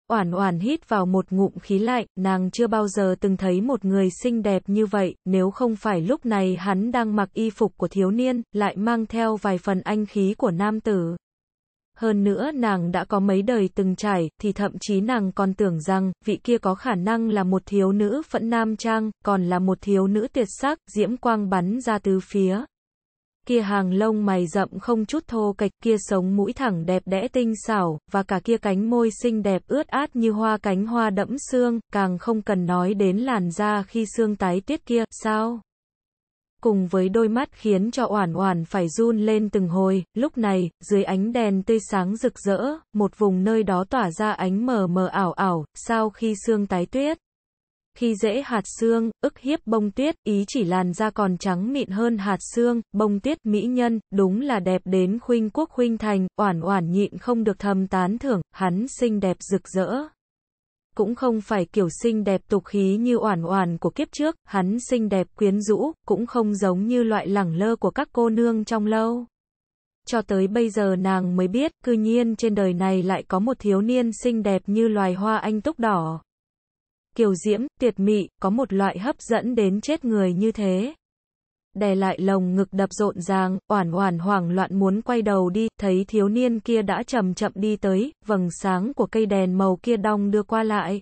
Oản oản hít vào một ngụm khí lạnh, nàng chưa bao giờ từng thấy một người xinh đẹp như vậy, nếu không phải lúc này hắn đang mặc y phục của thiếu niên, lại mang theo vài phần anh khí của nam tử. Hơn nữa nàng đã có mấy đời từng trải, thì thậm chí nàng còn tưởng rằng, vị kia có khả năng là một thiếu nữ phẫn nam trang, còn là một thiếu nữ tuyệt sắc, diễm quang bắn ra từ phía. Kia hàng lông mày rậm không chút thô kệch, kia sống mũi thẳng đẹp đẽ tinh xảo, và cả kia cánh môi xinh đẹp ướt át như hoa cánh hoa đẫm xương, càng không cần nói đến làn da khi xương tái tuyết kia, sao? cùng với đôi mắt khiến cho Oản Oản phải run lên từng hồi, lúc này, dưới ánh đèn tươi sáng rực rỡ, một vùng nơi đó tỏa ra ánh mờ mờ ảo ảo, sau khi xương tái tuyết. Khi dễ hạt xương, ức hiếp bông tuyết, ý chỉ làn da còn trắng mịn hơn hạt xương, bông tuyết mỹ nhân, đúng là đẹp đến khuynh quốc khuynh thành, oản oản nhịn không được thầm tán thưởng, hắn xinh đẹp rực rỡ cũng không phải kiểu xinh đẹp tục khí như oản oản của kiếp trước, hắn xinh đẹp quyến rũ, cũng không giống như loại lẳng lơ của các cô nương trong lâu. Cho tới bây giờ nàng mới biết, cư nhiên trên đời này lại có một thiếu niên xinh đẹp như loài hoa anh túc đỏ. Kiều diễm, tuyệt mị, có một loại hấp dẫn đến chết người như thế đè lại lồng ngực đập rộn ràng, oản oản hoảng loạn muốn quay đầu đi, thấy thiếu niên kia đã chậm chậm đi tới, vầng sáng của cây đèn màu kia đong đưa qua lại.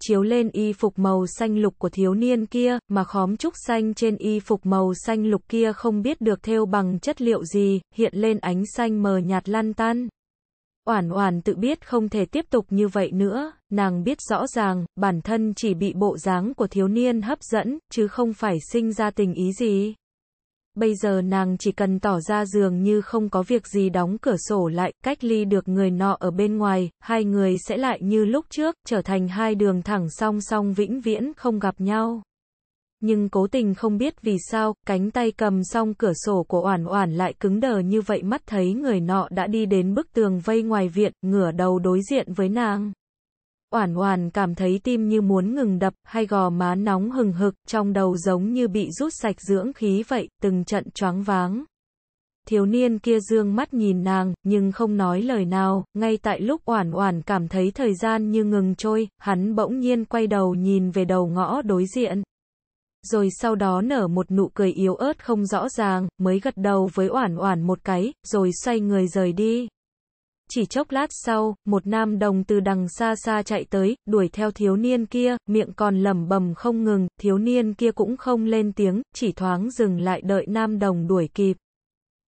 Chiếu lên y phục màu xanh lục của thiếu niên kia, mà khóm trúc xanh trên y phục màu xanh lục kia không biết được thêu bằng chất liệu gì, hiện lên ánh xanh mờ nhạt lan tan. Oản oản tự biết không thể tiếp tục như vậy nữa, nàng biết rõ ràng, bản thân chỉ bị bộ dáng của thiếu niên hấp dẫn, chứ không phải sinh ra tình ý gì. Bây giờ nàng chỉ cần tỏ ra dường như không có việc gì đóng cửa sổ lại, cách ly được người nọ ở bên ngoài, hai người sẽ lại như lúc trước, trở thành hai đường thẳng song song vĩnh viễn không gặp nhau nhưng cố tình không biết vì sao, cánh tay cầm xong cửa sổ của Oản Oản lại cứng đờ như vậy mắt thấy người nọ đã đi đến bức tường vây ngoài viện, ngửa đầu đối diện với nàng. Oản Oản cảm thấy tim như muốn ngừng đập, hai gò má nóng hừng hực, trong đầu giống như bị rút sạch dưỡng khí vậy, từng trận choáng váng. Thiếu niên kia dương mắt nhìn nàng, nhưng không nói lời nào, ngay tại lúc Oản Oản cảm thấy thời gian như ngừng trôi, hắn bỗng nhiên quay đầu nhìn về đầu ngõ đối diện rồi sau đó nở một nụ cười yếu ớt không rõ ràng, mới gật đầu với Oản Oản một cái, rồi xoay người rời đi. Chỉ chốc lát sau, một nam đồng từ đằng xa xa chạy tới, đuổi theo thiếu niên kia, miệng còn lẩm bẩm không ngừng, thiếu niên kia cũng không lên tiếng, chỉ thoáng dừng lại đợi nam đồng đuổi kịp.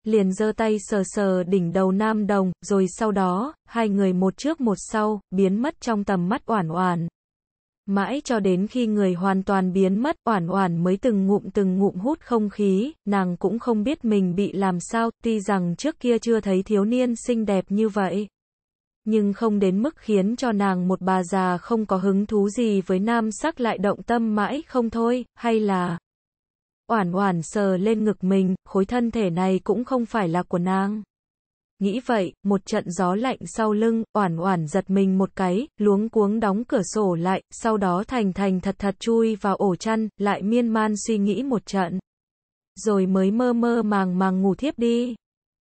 Liền giơ tay sờ sờ đỉnh đầu nam đồng, rồi sau đó, hai người một trước một sau, biến mất trong tầm mắt oản oản. Mãi cho đến khi người hoàn toàn biến mất, Oản Oản mới từng ngụm từng ngụm hút không khí, nàng cũng không biết mình bị làm sao, tuy rằng trước kia chưa thấy thiếu niên xinh đẹp như vậy. Nhưng không đến mức khiến cho nàng một bà già không có hứng thú gì với nam sắc lại động tâm mãi không thôi, hay là... Oản Oản sờ lên ngực mình, khối thân thể này cũng không phải là của nàng. Nghĩ vậy, một trận gió lạnh sau lưng, oản oản giật mình một cái, luống cuống đóng cửa sổ lại, sau đó thành thành thật thật chui vào ổ chăn, lại miên man suy nghĩ một trận. Rồi mới mơ mơ màng màng ngủ thiếp đi.